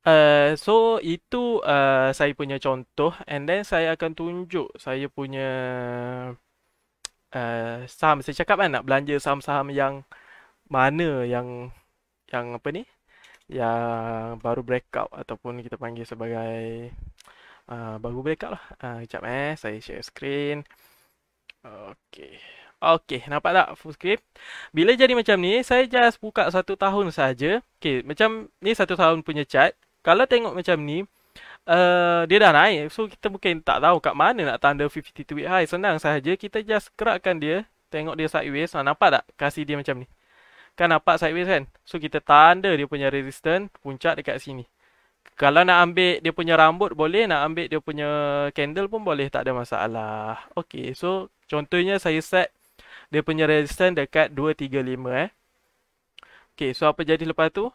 Uh, so itu uh, saya punya contoh and then saya akan tunjuk saya punya Eh, saham saya cakap kan nak belanja saham-saham yang mana yang yang apa ni yang baru breakout ataupun kita panggil sebagai uh, baru breakout lah. Uh, eh, kejap eh saya share screen. Okey. Okey, nampak tak full screen? Bila jadi macam ni, saya just buka satu tahun saja. Okey, macam ni satu tahun punya chart. Kalau tengok macam ni, uh, dia dah naik. So kita mungkin tak tahu kat mana nak tanda 52 week high. Senang sahaja kita just gerakkan dia. Tengok dia sideways. Ha, nampak tak? Kasih dia macam ni. Kan nampak sideways kan? So kita tanda dia punya resistance puncak dekat sini. Kalau nak ambil dia punya rambut boleh. Nak ambil dia punya candle pun boleh. Tak ada masalah. Okay. So contohnya saya set dia punya resistance dekat 235 eh. Okay. So apa jadi lepas tu?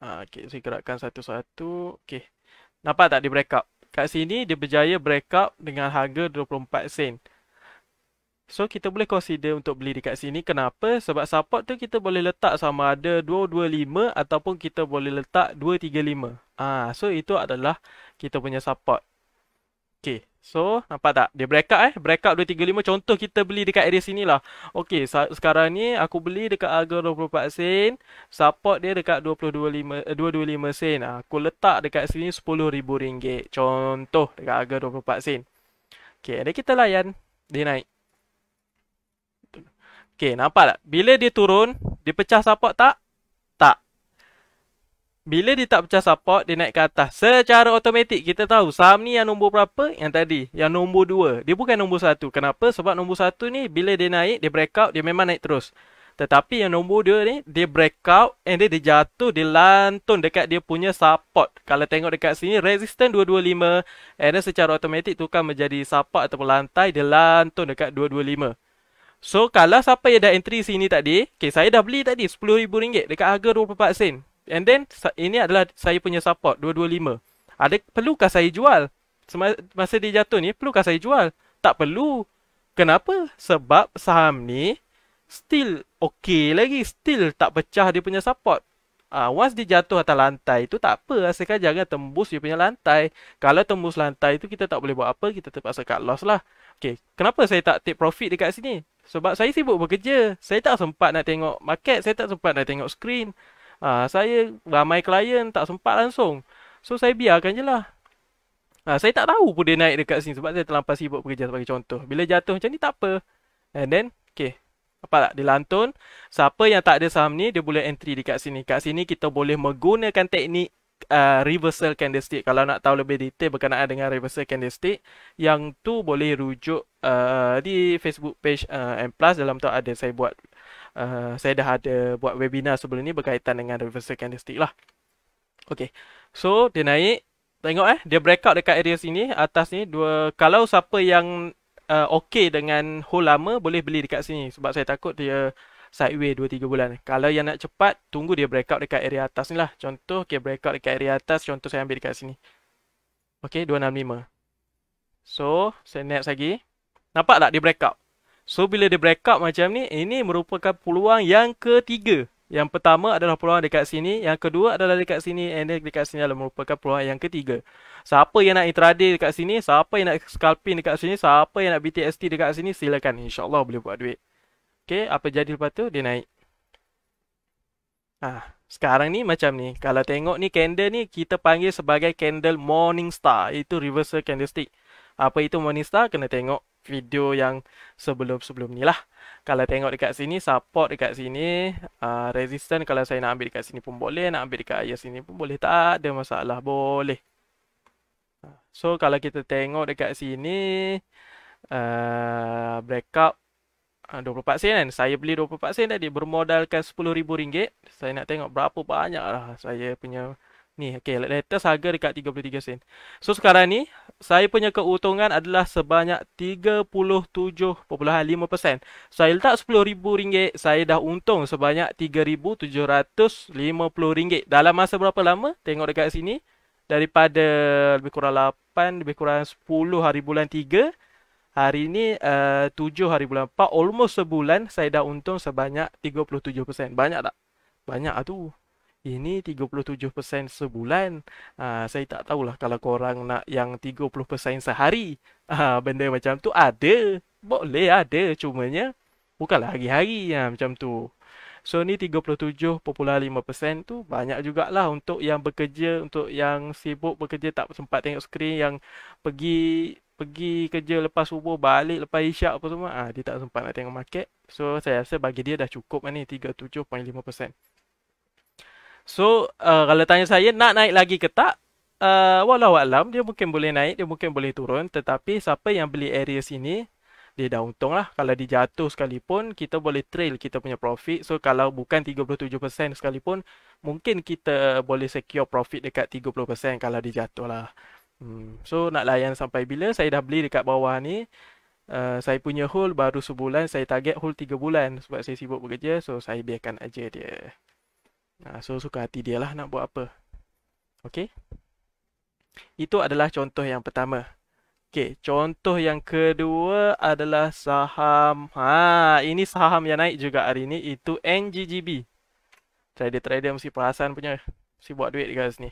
Ha, okay. Saya gerakkan satu-satu. Okay. Nampak tak dia break up? Kat sini dia berjaya break up dengan harga 24 sen. So kita boleh consider untuk beli dekat sini. Kenapa? Sebab support tu kita boleh letak sama ada 225 ataupun kita boleh letak 235. Ah, so itu adalah kita punya support. Okay. So, nampak tak? Dia break up eh. Break up 235. Contoh kita beli dekat area sini lah. Okay, sa- sekarang ni aku beli dekat harga 24 sen. Support dia dekat 225, eh, 225 sen. Ah, aku letak dekat sini rm ringgit. Contoh dekat harga 24 sen. Okay, ada kita layan. Dia naik. Okay, nampak tak? Bila dia turun, dia pecah support tak? Bila dia tak pecah support, dia naik ke atas. Secara automatik, kita tahu saham ni yang nombor berapa? Yang tadi. Yang nombor 2. Dia bukan nombor 1. Kenapa? Sebab nombor 1 ni, bila dia naik, dia breakout, dia memang naik terus. Tetapi yang nombor 2 ni, dia breakout and dia, dia jatuh, dia lantun dekat dia punya support. Kalau tengok dekat sini, resistant 225. And secara automatik, tukar menjadi support ataupun lantai, dia lantun dekat 225. So, kalau siapa yang dah entry sini tadi, okay, saya dah beli tadi RM10,000 dekat harga RM24. And then ini adalah saya punya support 225. Ada perlukah saya jual? Masa dia jatuh ni perlukah saya jual? Tak perlu. Kenapa? Sebab saham ni still okay lagi, still tak pecah dia punya support. Ah uh, once dia jatuh atas lantai tu tak apa, asalkan jangan tembus dia punya lantai. Kalau tembus lantai tu kita tak boleh buat apa, kita terpaksa cut loss lah. Okay, kenapa saya tak take profit dekat sini? Sebab saya sibuk bekerja. Saya tak sempat nak tengok market, saya tak sempat nak tengok screen. Ha, saya ramai klien tak sempat langsung. So saya biarkan je lah. Ha, saya tak tahu pun dia naik dekat sini sebab saya terlampau sibuk bekerja sebagai contoh. Bila jatuh macam ni tak apa. And then, okay. Apa tak? Dia lantun. Siapa yang tak ada saham ni, dia boleh entry dekat sini. Kat sini kita boleh menggunakan teknik uh, reversal candlestick. Kalau nak tahu lebih detail berkenaan dengan reversal candlestick, yang tu boleh rujuk uh, di Facebook page uh, M+. Dalam tu ada saya buat Eh, saya dah ada buat webinar sebelum ni berkaitan dengan reverse candlestick lah. Okay. So, dia naik. Tengok eh. Dia breakout dekat area sini. Atas ni. Dua, kalau siapa yang uh, okay dengan hold lama, boleh beli dekat sini. Sebab saya takut dia sideway 2-3 bulan. Kalau yang nak cepat, tunggu dia breakout dekat area atas ni lah. Contoh, okay, breakout dekat area atas. Contoh saya ambil dekat sini. Okay, 265. So, saya naik lagi. Nampak tak dia breakout? So bila dia break up macam ni, ini merupakan peluang yang ketiga. Yang pertama adalah peluang dekat sini, yang kedua adalah dekat sini and then dekat sini adalah merupakan peluang yang ketiga. Siapa yang nak intraday dekat sini, siapa yang nak scalping dekat sini, siapa yang nak BTST dekat sini silakan Insyaallah allah boleh buat duit. Okay, apa jadi lepas tu dia naik. Ah, sekarang ni macam ni. Kalau tengok ni candle ni kita panggil sebagai candle morning star, itu reversal candlestick. Apa itu morning star kena tengok video yang sebelum-sebelum ni lah. Kalau tengok dekat sini, support dekat sini. Uh, ah, resistance kalau saya nak ambil dekat sini pun boleh. Nak ambil dekat ayah sini pun boleh. Tak ada masalah. Boleh. Ah, so, kalau kita tengok dekat sini. Uh, breakout uh, 24 sen kan. Saya beli 24 sen tadi. Bermodalkan RM10,000. Saya nak tengok berapa banyak lah saya punya... Ni, okay, latest harga dekat 33 sen. So, sekarang ni, saya punya keuntungan adalah sebanyak 37.5%. Saya letak RM10,000, saya dah untung sebanyak RM3,750. Dalam masa berapa lama? Tengok dekat sini. Daripada lebih kurang 8, lebih kurang 10 hari bulan 3. Hari ini eh, uh, 7 hari bulan 4. Almost sebulan, saya dah untung sebanyak 37%. Banyak tak? Banyak lah tu ini 37% sebulan. Uh, saya tak tahulah kalau korang nak yang 30% sehari. Uh, benda macam tu ada. Boleh ada. Cumanya bukanlah hari-hari ya, macam tu. So ni 37.5% tu banyak jugalah untuk yang bekerja, untuk yang sibuk bekerja tak sempat tengok skrin yang pergi pergi kerja lepas subuh balik lepas isyak apa semua ah ha, dia tak sempat nak tengok market. So saya rasa bagi dia dah cukup lah ni 37.5%. So uh, kalau tanya saya nak naik lagi ke tak uh, Walau alam dia mungkin boleh naik dia mungkin boleh turun Tetapi siapa yang beli area sini dia dah untung lah Kalau dia jatuh sekalipun kita boleh trail kita punya profit So kalau bukan 37% sekalipun Mungkin kita boleh secure profit dekat 30% kalau dia jatuh lah hmm. So nak layan sampai bila saya dah beli dekat bawah ni Uh, saya punya hold baru sebulan, saya target hold 3 bulan sebab saya sibuk bekerja so saya biarkan aja dia. Ha, so suka hati dia lah nak buat apa. Okay. Itu adalah contoh yang pertama. Okay, contoh yang kedua adalah saham. Ha, ini saham yang naik juga hari ini. Itu NGGB. Trader-trader mesti perasan punya. Mesti buat duit dekat sini.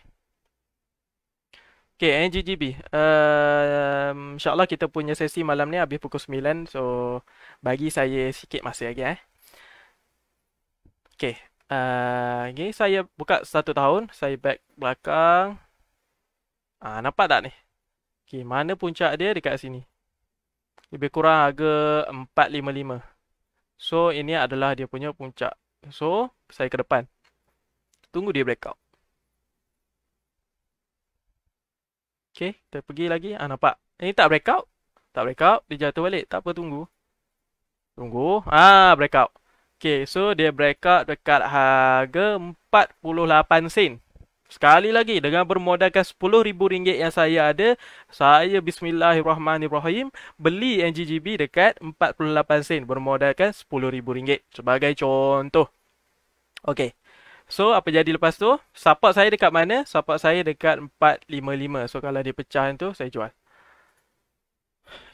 Okay, NGGB. Um, ehm, InsyaAllah kita punya sesi malam ni habis pukul 9. So, bagi saya sikit masa lagi eh. Okay, Ah, okay, saya buka satu tahun, saya back belakang. Ah, nampak tak ni? Okay, mana puncak dia dekat sini? Lebih kurang harga 4.55. So, ini adalah dia punya puncak. So, saya ke depan. Tunggu dia breakout. Okay, kita pergi lagi. Ah, nampak? Ini tak breakout. Tak breakout. Dia jatuh balik. Tak apa, tunggu. Tunggu. Ah, breakout. Okay, so dia break out dekat harga 48 sen. Sekali lagi, dengan bermodalkan RM10,000 yang saya ada, saya bismillahirrahmanirrahim, beli NGGB dekat 48 sen bermodalkan RM10,000 sebagai contoh. Okay. So, apa jadi lepas tu? Support saya dekat mana? Support saya dekat 455. So, kalau dia pecah tu, saya jual.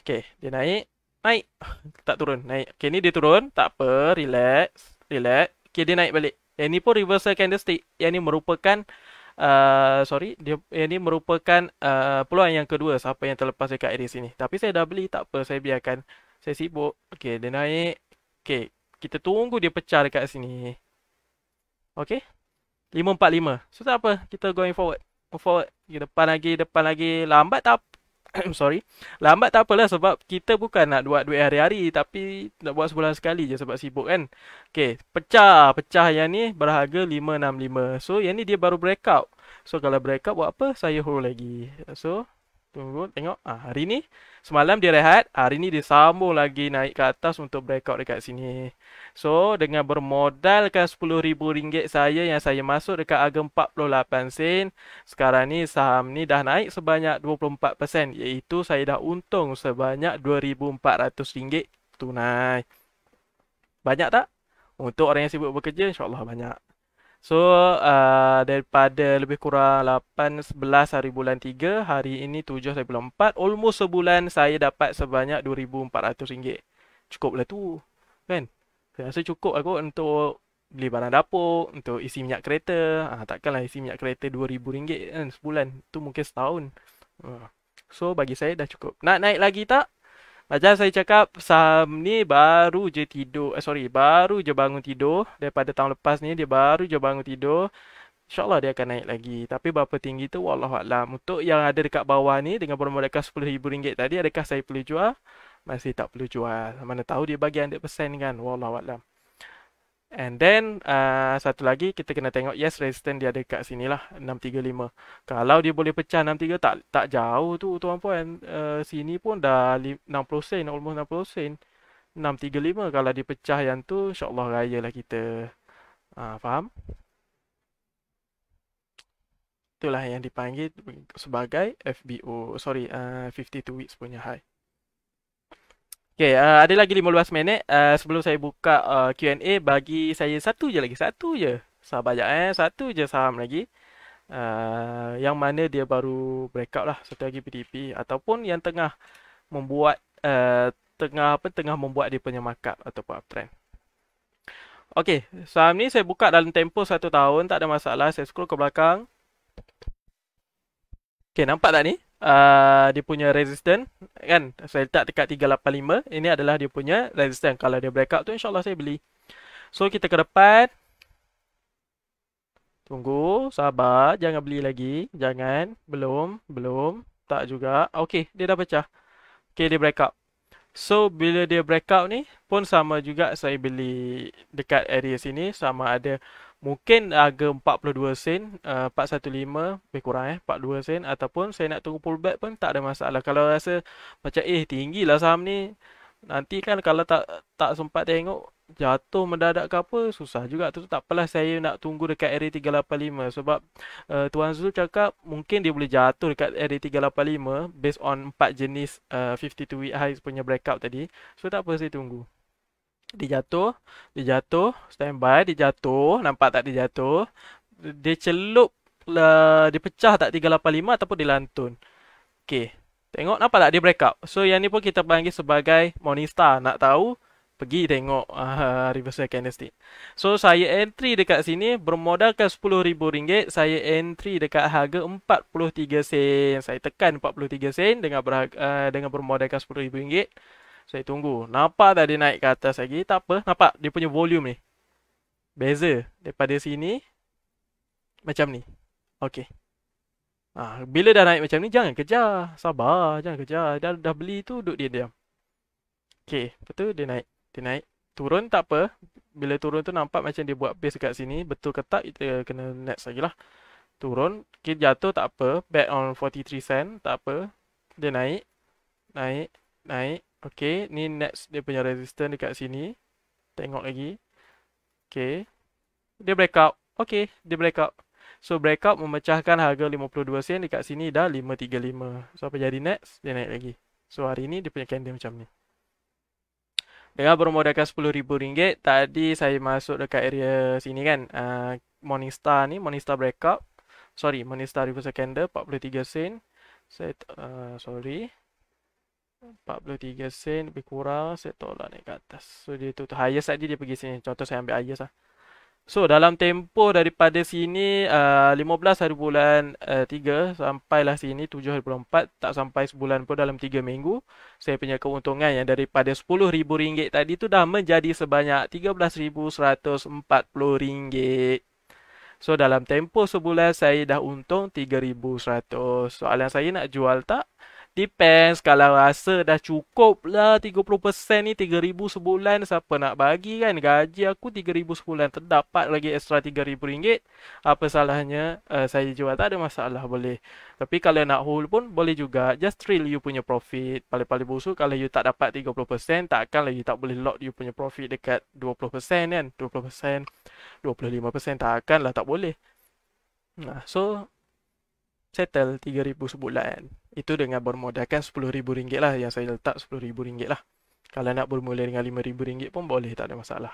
Okay, dia naik. Naik. Tak turun. Naik. Okay, ni dia turun. Tak apa. Relax. Relax. Okay, dia naik balik. Yang ni pun reversal candlestick. Yang ni merupakan... Uh, sorry. Dia, yang ni merupakan uh, peluang yang kedua. Siapa yang terlepas dekat area sini. Tapi saya dah beli. Tak apa. Saya biarkan. Saya sibuk. Okay, dia naik. Okay. Kita tunggu dia pecah dekat sini. Okay. 545. So, tak apa. Kita going forward. Move forward. depan lagi. Depan lagi. Lambat tak apa. sorry. Lambat tak apalah sebab kita bukan nak buat duit hari-hari tapi nak buat sebulan sekali je sebab sibuk kan. Okay, pecah. Pecah yang ni berharga 565. So, yang ni dia baru breakout. So, kalau breakout buat apa? Saya hold lagi. So, tunggu tengok ha, hari ni semalam dia rehat hari ni dia sambung lagi naik ke atas untuk breakout dekat sini so dengan bermodalkan rm ringgit saya yang saya masuk dekat harga 48 sen sekarang ni saham ni dah naik sebanyak 24% iaitu saya dah untung sebanyak rm ringgit tunai banyak tak untuk orang yang sibuk bekerja insyaallah banyak So uh, daripada lebih kurang 8 11 hari bulan 3, hari ini 7 hari bulan 4, almost sebulan saya dapat sebanyak RM2400. Cukuplah tu. Kan? Saya rasa cukup aku lah untuk beli barang dapur, untuk isi minyak kereta. Ah ha, takkanlah isi minyak kereta RM2000 kan sebulan. Tu mungkin setahun. Ah, so bagi saya dah cukup. Nak naik lagi tak? Macam saya cakap, Sam ni baru je tidur. Eh, sorry, baru je bangun tidur. Daripada tahun lepas ni, dia baru je bangun tidur. InsyaAllah dia akan naik lagi. Tapi berapa tinggi tu, Wallahualam. Untuk yang ada dekat bawah ni, dengan perempuan RM10,000 tadi, adakah saya perlu jual? Masih tak perlu jual. Mana tahu dia bagi 100% kan? Wallahualam. And then uh, satu lagi kita kena tengok yes resistance dia ada kat sini lah 635. Kalau dia boleh pecah 63 tak tak jauh tu tuan puan uh, sini pun dah 60 sen almost 60 sen. 635 kalau dia pecah yang tu insyaallah raya lah kita. Uh, faham? Itulah yang dipanggil sebagai FBO sorry uh, 52 weeks punya high. Okay, uh, eh, ada lagi 15 minit uh, sebelum saya buka uh, eh, Q&A bagi saya satu je lagi satu je. Sabar banyak eh, satu je saham lagi. Uh, yang mana dia baru breakout lah satu lagi PDP ataupun yang tengah membuat uh, tengah apa tengah membuat dia punya markup ataupun uptrend. Okey, saham ni saya buka dalam tempoh satu tahun tak ada masalah. Saya scroll ke belakang. Okay, nampak tak ni? Ah, dia punya resistant kan saya letak dekat 385 ini adalah dia punya resistant kalau dia breakout tu insyaallah saya beli so kita ke depan tunggu sabar jangan beli lagi jangan belum belum tak juga okey dia dah pecah okey dia breakout so bila dia breakout ni pun sama juga saya beli dekat area sini sama ada mungkin harga 42 sen uh, eh, 415 lebih kurang eh 42 sen ataupun saya nak tunggu pullback pun tak ada masalah kalau rasa macam eh tinggi lah saham ni nanti kan kalau tak tak sempat tengok jatuh mendadak ke apa susah juga tu tak apalah saya nak tunggu dekat area 385 sebab uh, tuan Zul cakap mungkin dia boleh jatuh dekat area 385 based on empat jenis uh, eh, 52 week highs punya breakout tadi so tak apa saya tunggu dia jatuh, dia jatuh, standby, dia jatuh, nampak tak dia jatuh. Dia celup, dia pecah tak 385 ataupun dia lantun. Okay, tengok nampak tak dia break up. So yang ni pun kita panggil sebagai monista. Nak tahu, pergi tengok uh, ah, reversal candlestick. So saya entry dekat sini bermodalkan RM10,000. Saya entry dekat harga 43 sen. Saya tekan 43 sen dengan, berharga, uh, dengan bermodalkan RM10,000. Saya tunggu. Nampak tak dia naik ke atas lagi? Tak apa. Nampak dia punya volume ni. Beza daripada sini. Macam ni. Okay. Ah, ha, bila dah naik macam ni, jangan kejar. Sabar. Jangan kejar. Dah, dah beli tu, duduk dia diam. Okay. Lepas tu dia naik. Dia naik. Turun tak apa. Bila turun tu nampak macam dia buat base kat sini. Betul ke tak, kita kena next lagi lah. Turun. Okay, jatuh tak apa. Back on 43 cent. Tak apa. Dia naik. Naik. Naik. Okay, ni next dia punya resistance dekat sini. Tengok lagi. Okay. Dia break out. Okay, dia break out. So, break out memecahkan harga 52 sen dekat sini dah 5.35. So, apa jadi next? Dia naik lagi. So, hari ni dia punya candle macam ni. Dengan bermodalkan RM10,000, tadi saya masuk dekat area sini kan. Uh, Morningstar ni, Morningstar break out. Sorry, Morningstar reversal candle 43 sen. Saya, uh, sorry. 43 sen lebih kurang saya tolak naik ke atas. So dia tu, tu highest tadi dia pergi sini. Contoh saya ambil highest lah. So dalam tempoh daripada sini uh, ah, 15 hari bulan uh, 3 lah sini 7 hari bulan 4 tak sampai sebulan pun dalam 3 minggu saya punya keuntungan yang daripada RM10,000 tadi tu dah menjadi sebanyak RM13,140. So dalam tempoh sebulan saya dah untung 3100. Soalan saya nak jual tak? depends kalau rasa dah cukup lah 30% ni 3000 sebulan siapa nak bagi kan gaji aku 3000 sebulan terdapat lagi extra 3000 ringgit apa salahnya uh, saya jual tak ada masalah boleh tapi kalau nak hold pun boleh juga just trail you punya profit paling-paling busuk kalau you tak dapat 30% takkan lagi tak boleh lock you punya profit dekat 20% kan 20% 25% takkan lah tak boleh nah so settle 3000 sebulan itu dengan bermodalkan RM10,000 lah yang saya letak RM10,000 lah. Kalau nak bermula dengan RM5,000 pun boleh, tak ada masalah.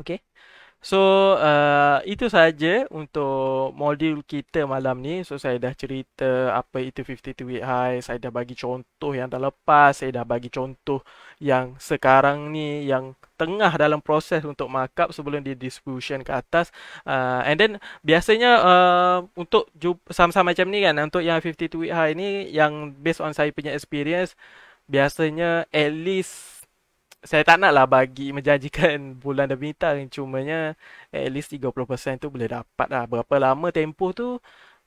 Okay. So uh, itu saja untuk modul kita malam ni. So saya dah cerita apa itu 52 week high, saya dah bagi contoh yang dah lepas, saya dah bagi contoh yang sekarang ni yang tengah dalam proses untuk markup sebelum di distribution ke atas. Uh, and then biasanya uh, untuk sama-sama macam ni kan untuk yang 52 week high ni yang based on saya punya experience biasanya at least saya tak nak lah bagi menjanjikan bulan dah minta cumanya at least 30% tu boleh dapat lah berapa lama tempoh tu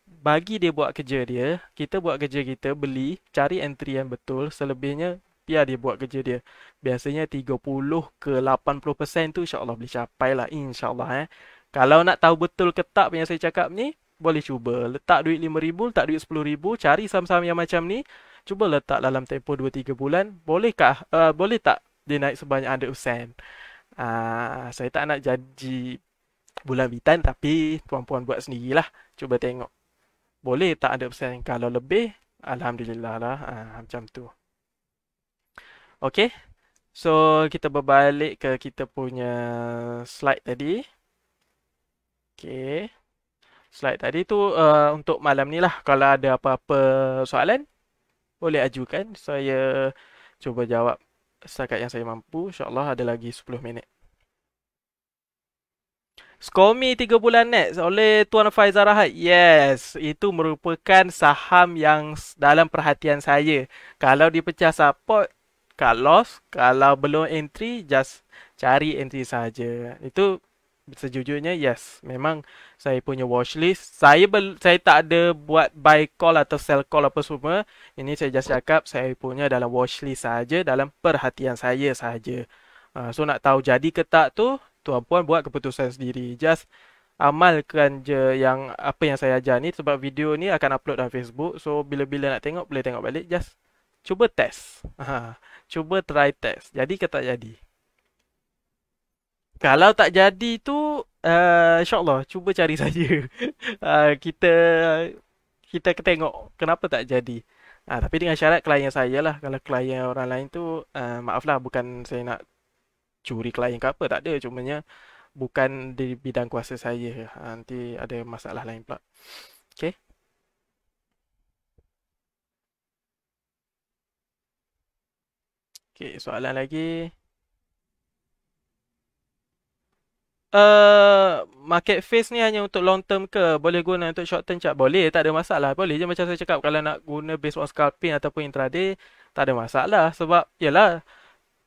bagi dia buat kerja dia kita buat kerja kita beli cari entry yang betul selebihnya biar dia buat kerja dia biasanya 30 ke 80% tu insyaAllah boleh capai lah insyaAllah eh kalau nak tahu betul ke tak yang saya cakap ni boleh cuba letak duit RM5,000 letak duit RM10,000 cari saham-saham yang macam ni cuba letak dalam tempoh 2-3 bulan bolehkah uh, boleh tak dia naik sebanyak 100%. Uh, ah, saya tak nak janji bulan bitan tapi tuan-puan buat sendirilah. Cuba tengok. Boleh tak ada 100%? Kalau lebih, Alhamdulillah lah. Uh, macam tu. Okay. So, kita berbalik ke kita punya slide tadi. Okay. Slide tadi tu uh, untuk malam ni lah. Kalau ada apa-apa soalan, boleh ajukan. Saya cuba jawab setakat yang saya mampu. InsyaAllah ada lagi 10 minit. Skomi 3 bulan net oleh Tuan Faizal Rahat. Yes, itu merupakan saham yang dalam perhatian saya. Kalau dipecah support, kalau kalau belum entry, just cari entry saja. Itu sejujurnya yes memang saya punya watch list saya bel- saya tak ada buat buy call atau sell call apa semua ini saya just cakap saya punya dalam watch list saja dalam perhatian saya saja uh, so nak tahu jadi ke tak tu tuan puan buat keputusan sendiri just amalkan je yang apa yang saya ajar ni sebab video ni akan upload dalam Facebook so bila-bila nak tengok boleh tengok balik just cuba test uh, cuba try test jadi ke tak jadi kalau tak jadi tu uh, InsyaAllah Cuba cari saja uh, Kita Kita tengok Kenapa tak jadi uh, Tapi dengan syarat Klien saya lah Kalau klien orang lain tu uh, eh, Maaf lah Bukan saya nak Curi klien ke apa Tak ada Cumanya Bukan di bidang kuasa saya uh, Nanti ada masalah lain pula Okay Okay, soalan lagi. Eh, market face ni hanya untuk long term ke? Boleh guna untuk short term cak? Boleh, tak ada masalah. Boleh je macam saya cakap kalau nak guna based on scalping ataupun intraday, tak ada masalah sebab yalah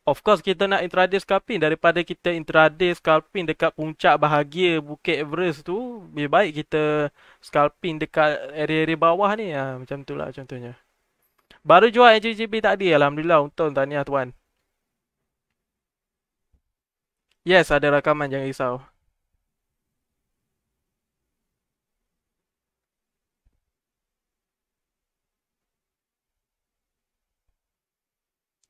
Of course kita nak intraday scalping daripada kita intraday scalping dekat puncak bahagia Bukit Everest tu lebih baik kita scalping dekat area-area bawah ni ha, macam tu lah contohnya. Baru jual HGGB tadi Alhamdulillah untung tahniah tuan. Yes, ada rakaman, jangan risau.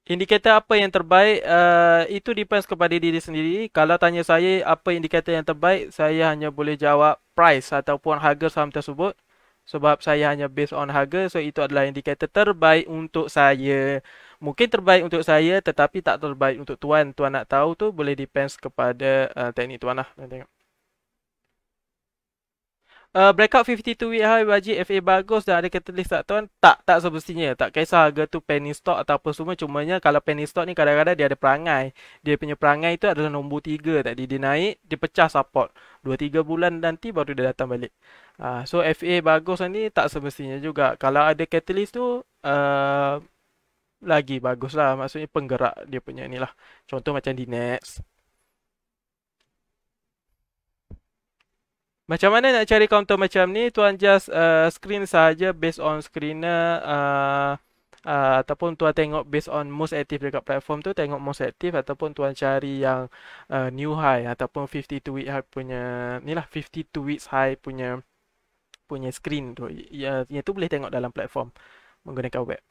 Indikator apa yang terbaik, uh, itu depends kepada diri sendiri. Kalau tanya saya apa indikator yang terbaik, saya hanya boleh jawab price ataupun harga saham tersebut. Sebab saya hanya based on harga, so itu adalah indikator terbaik untuk saya mungkin terbaik untuk saya tetapi tak terbaik untuk tuan tuan nak tahu tu boleh depends kepada uh, teknik tuan lah Uh, breakout 52 week high wajib FA bagus dan ada katalis. tak tuan? Tak, tak semestinya. Tak kisah harga tu penny stock atau apa semua. Cumanya kalau penny stock ni kadang-kadang dia ada perangai. Dia punya perangai tu adalah nombor 3 tadi. Dia naik, dia pecah support. 2-3 bulan nanti baru dia datang balik. Uh, so FA bagus ni tak semestinya juga. Kalau ada katalis tu, uh, lagi bagus lah maksudnya penggerak dia punya ni lah contoh macam di next macam mana nak cari counter macam ni tuan just uh, screen saja based on screener uh, uh, ataupun tuan tengok based on most active dekat platform tu tengok most active ataupun tuan cari yang uh, new high ataupun 52 week high punya ni lah 52 weeks high punya punya screen tu ya, yang tu boleh tengok dalam platform menggunakan web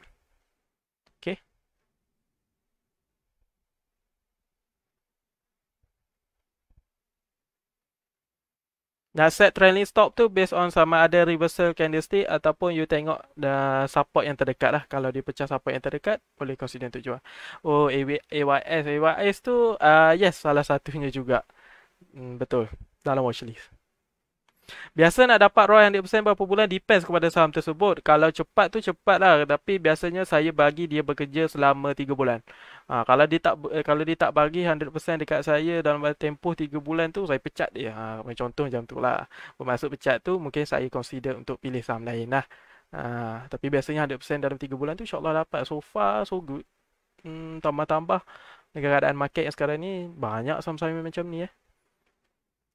Dah set trailing stop tu based on sama ada reversal candlestick ataupun you tengok dah support yang terdekat lah. Kalau dia pecah support yang terdekat, boleh consider tu jual. Oh, AYS. AYS tu, uh, yes, salah satunya juga. Mm, betul. Dalam watchlist. Biasa nak dapat ROI 100% berapa bulan depends kepada saham tersebut. Kalau cepat tu cepatlah tapi biasanya saya bagi dia bekerja selama 3 bulan. Ha, kalau dia tak eh, kalau dia tak bagi 100% dekat saya dalam tempoh 3 bulan tu saya pecat dia. Ha, contoh macam tu lah. Bermaksud pecat tu mungkin saya consider untuk pilih saham lain lah. Ha, tapi biasanya 100% dalam 3 bulan tu insyaAllah dapat. So far so good. Hmm, tambah-tambah dengan keadaan market yang sekarang ni banyak saham-saham macam ni eh. Ya.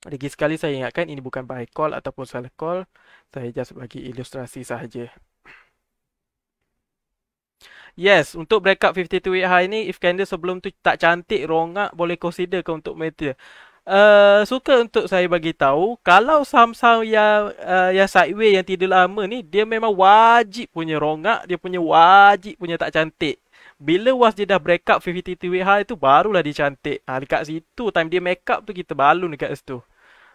Lagi sekali saya ingatkan ini bukan by call ataupun sell call. Saya just bagi ilustrasi sahaja. Yes, untuk breakup 52 week high ni, if candle sebelum tu tak cantik, rongak, boleh consider ke untuk material. Uh, eh, suka untuk saya bagi tahu, kalau saham-saham yang, uh, yang sideways yang tidak lama ni, dia memang wajib punya rongak, dia punya wajib punya tak cantik. Bila was dia dah breakup 52 week high tu, barulah dia cantik. Ha, dekat situ, time dia make up tu kita balun dekat situ.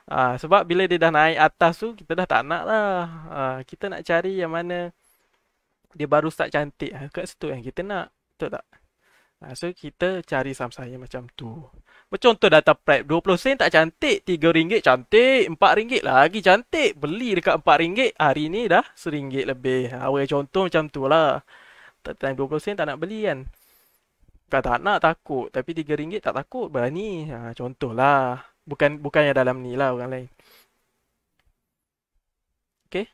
Ha, sebab bila dia dah naik atas tu kita dah tak nak lah. Ha, kita nak cari yang mana dia baru start cantik. Ha, kat situ yang kita nak. Betul tak? Ha, so kita cari samsaya macam tu. Macam contoh data prep 20 sen tak cantik, 3 ringgit cantik, 4 ringgit lagi cantik. Beli dekat 4 ringgit, hari ni dah 1 lebih. Awal contoh macam tu lah. Time 20 sen tak nak beli kan. tak nak takut, tapi 3 ringgit tak takut berani. Ha, contoh lah. Bukan bukan dalam ni lah orang lain. Okay.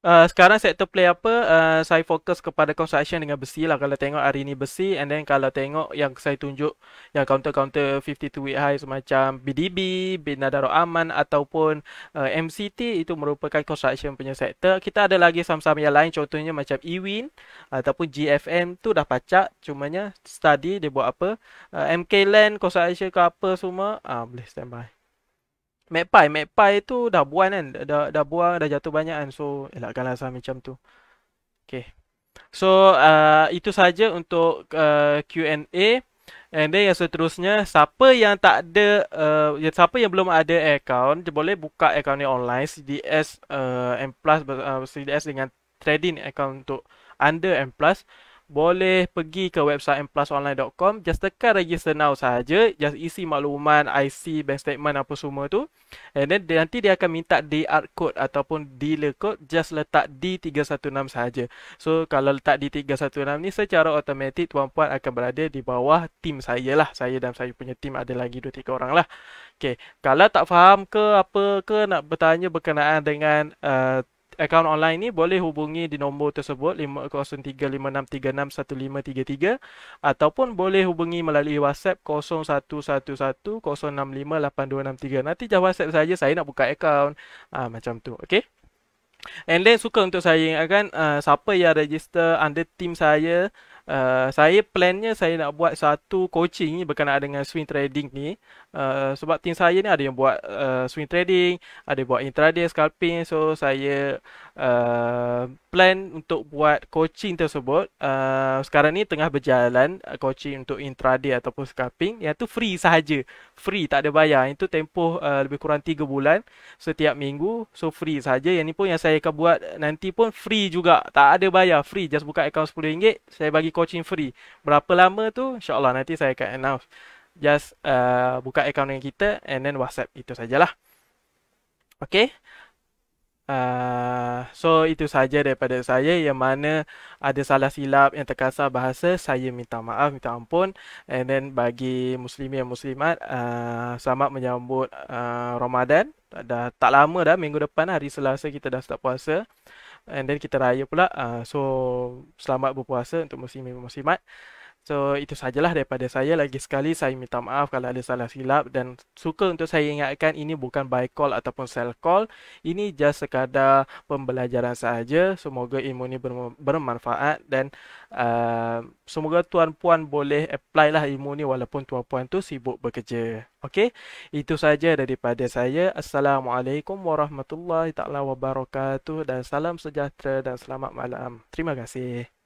Uh, sekarang sektor play apa uh, saya fokus kepada construction dengan besi lah kalau tengok hari ni besi and then kalau tengok yang saya tunjuk yang counter-counter 52 week high semacam BDB, Bina Darul Aman ataupun uh, eh, MCT itu merupakan construction punya sektor kita ada lagi saham-saham yang lain contohnya macam Ewin ataupun GFM tu dah pacak cumanya study dia buat apa uh, MK Land construction ke apa semua uh, boleh standby Magpie Magpie tu dah buang kan Dah, dah buang Dah jatuh banyak kan So elakkanlah saham macam tu Okay So uh, itu saja untuk uh, Q&A And then yang seterusnya Siapa yang tak ada uh, Siapa yang belum ada account Dia boleh buka account ni online CDS uh, M Plus uh, CDS dengan trading account untuk under M Plus boleh pergi ke website mplusonline.com just tekan register now saja just isi makluman IC bank statement apa semua tu and then nanti dia akan minta DR code ataupun dealer code just letak D316 saja so kalau letak D316 ni secara automatik tuan puan akan berada di bawah team saya lah saya dan saya punya team ada lagi 2 3 orang lah okey kalau tak faham ke apa ke nak bertanya berkenaan dengan uh, akaun online ni boleh hubungi di nombor tersebut 503 ataupun boleh hubungi melalui WhatsApp 0111 Nanti jawab WhatsApp saja saya nak buka akaun. Ah, macam tu. Okay. And then suka untuk saya ingatkan uh, siapa yang register under team saya Uh, saya plannya saya nak buat satu coaching ni berkenaan dengan swing trading ni uh, sebab team saya ni ada yang buat uh, swing trading, ada buat intraday scalping so saya uh, plan untuk buat coaching tersebut uh, sekarang ni tengah berjalan uh, coaching untuk intraday ataupun scalping yang tu free sahaja free tak ada bayar itu tempoh uh, lebih kurang 3 bulan setiap minggu so free sahaja yang ni pun yang saya akan buat nanti pun free juga tak ada bayar free just buka account RM10 saya bagi coaching free berapa lama tu insyaAllah nanti saya akan announce just uh, buka account dengan kita and then whatsapp itu sajalah Okay. Ah, so itu saja daripada saya yang mana ada salah silap yang terkasar bahasa saya minta maaf minta ampun and then bagi muslimin dan muslimat uh, selamat menyambut uh, Ramadan dah tak lama dah minggu depan hari Selasa kita dah start puasa and then kita raya pula uh, so selamat berpuasa untuk muslimin dan muslimat So itu sajalah daripada saya lagi sekali saya minta maaf kalau ada salah silap dan suka untuk saya ingatkan ini bukan buy call ataupun sell call ini just sekadar pembelajaran saja semoga ilmu ini bermanfaat dan uh, semoga tuan puan boleh apply lah ilmu ini walaupun tuan puan tu sibuk bekerja okey itu saja daripada saya assalamualaikum warahmatullahi taala wabarakatuh dan salam sejahtera dan selamat malam terima kasih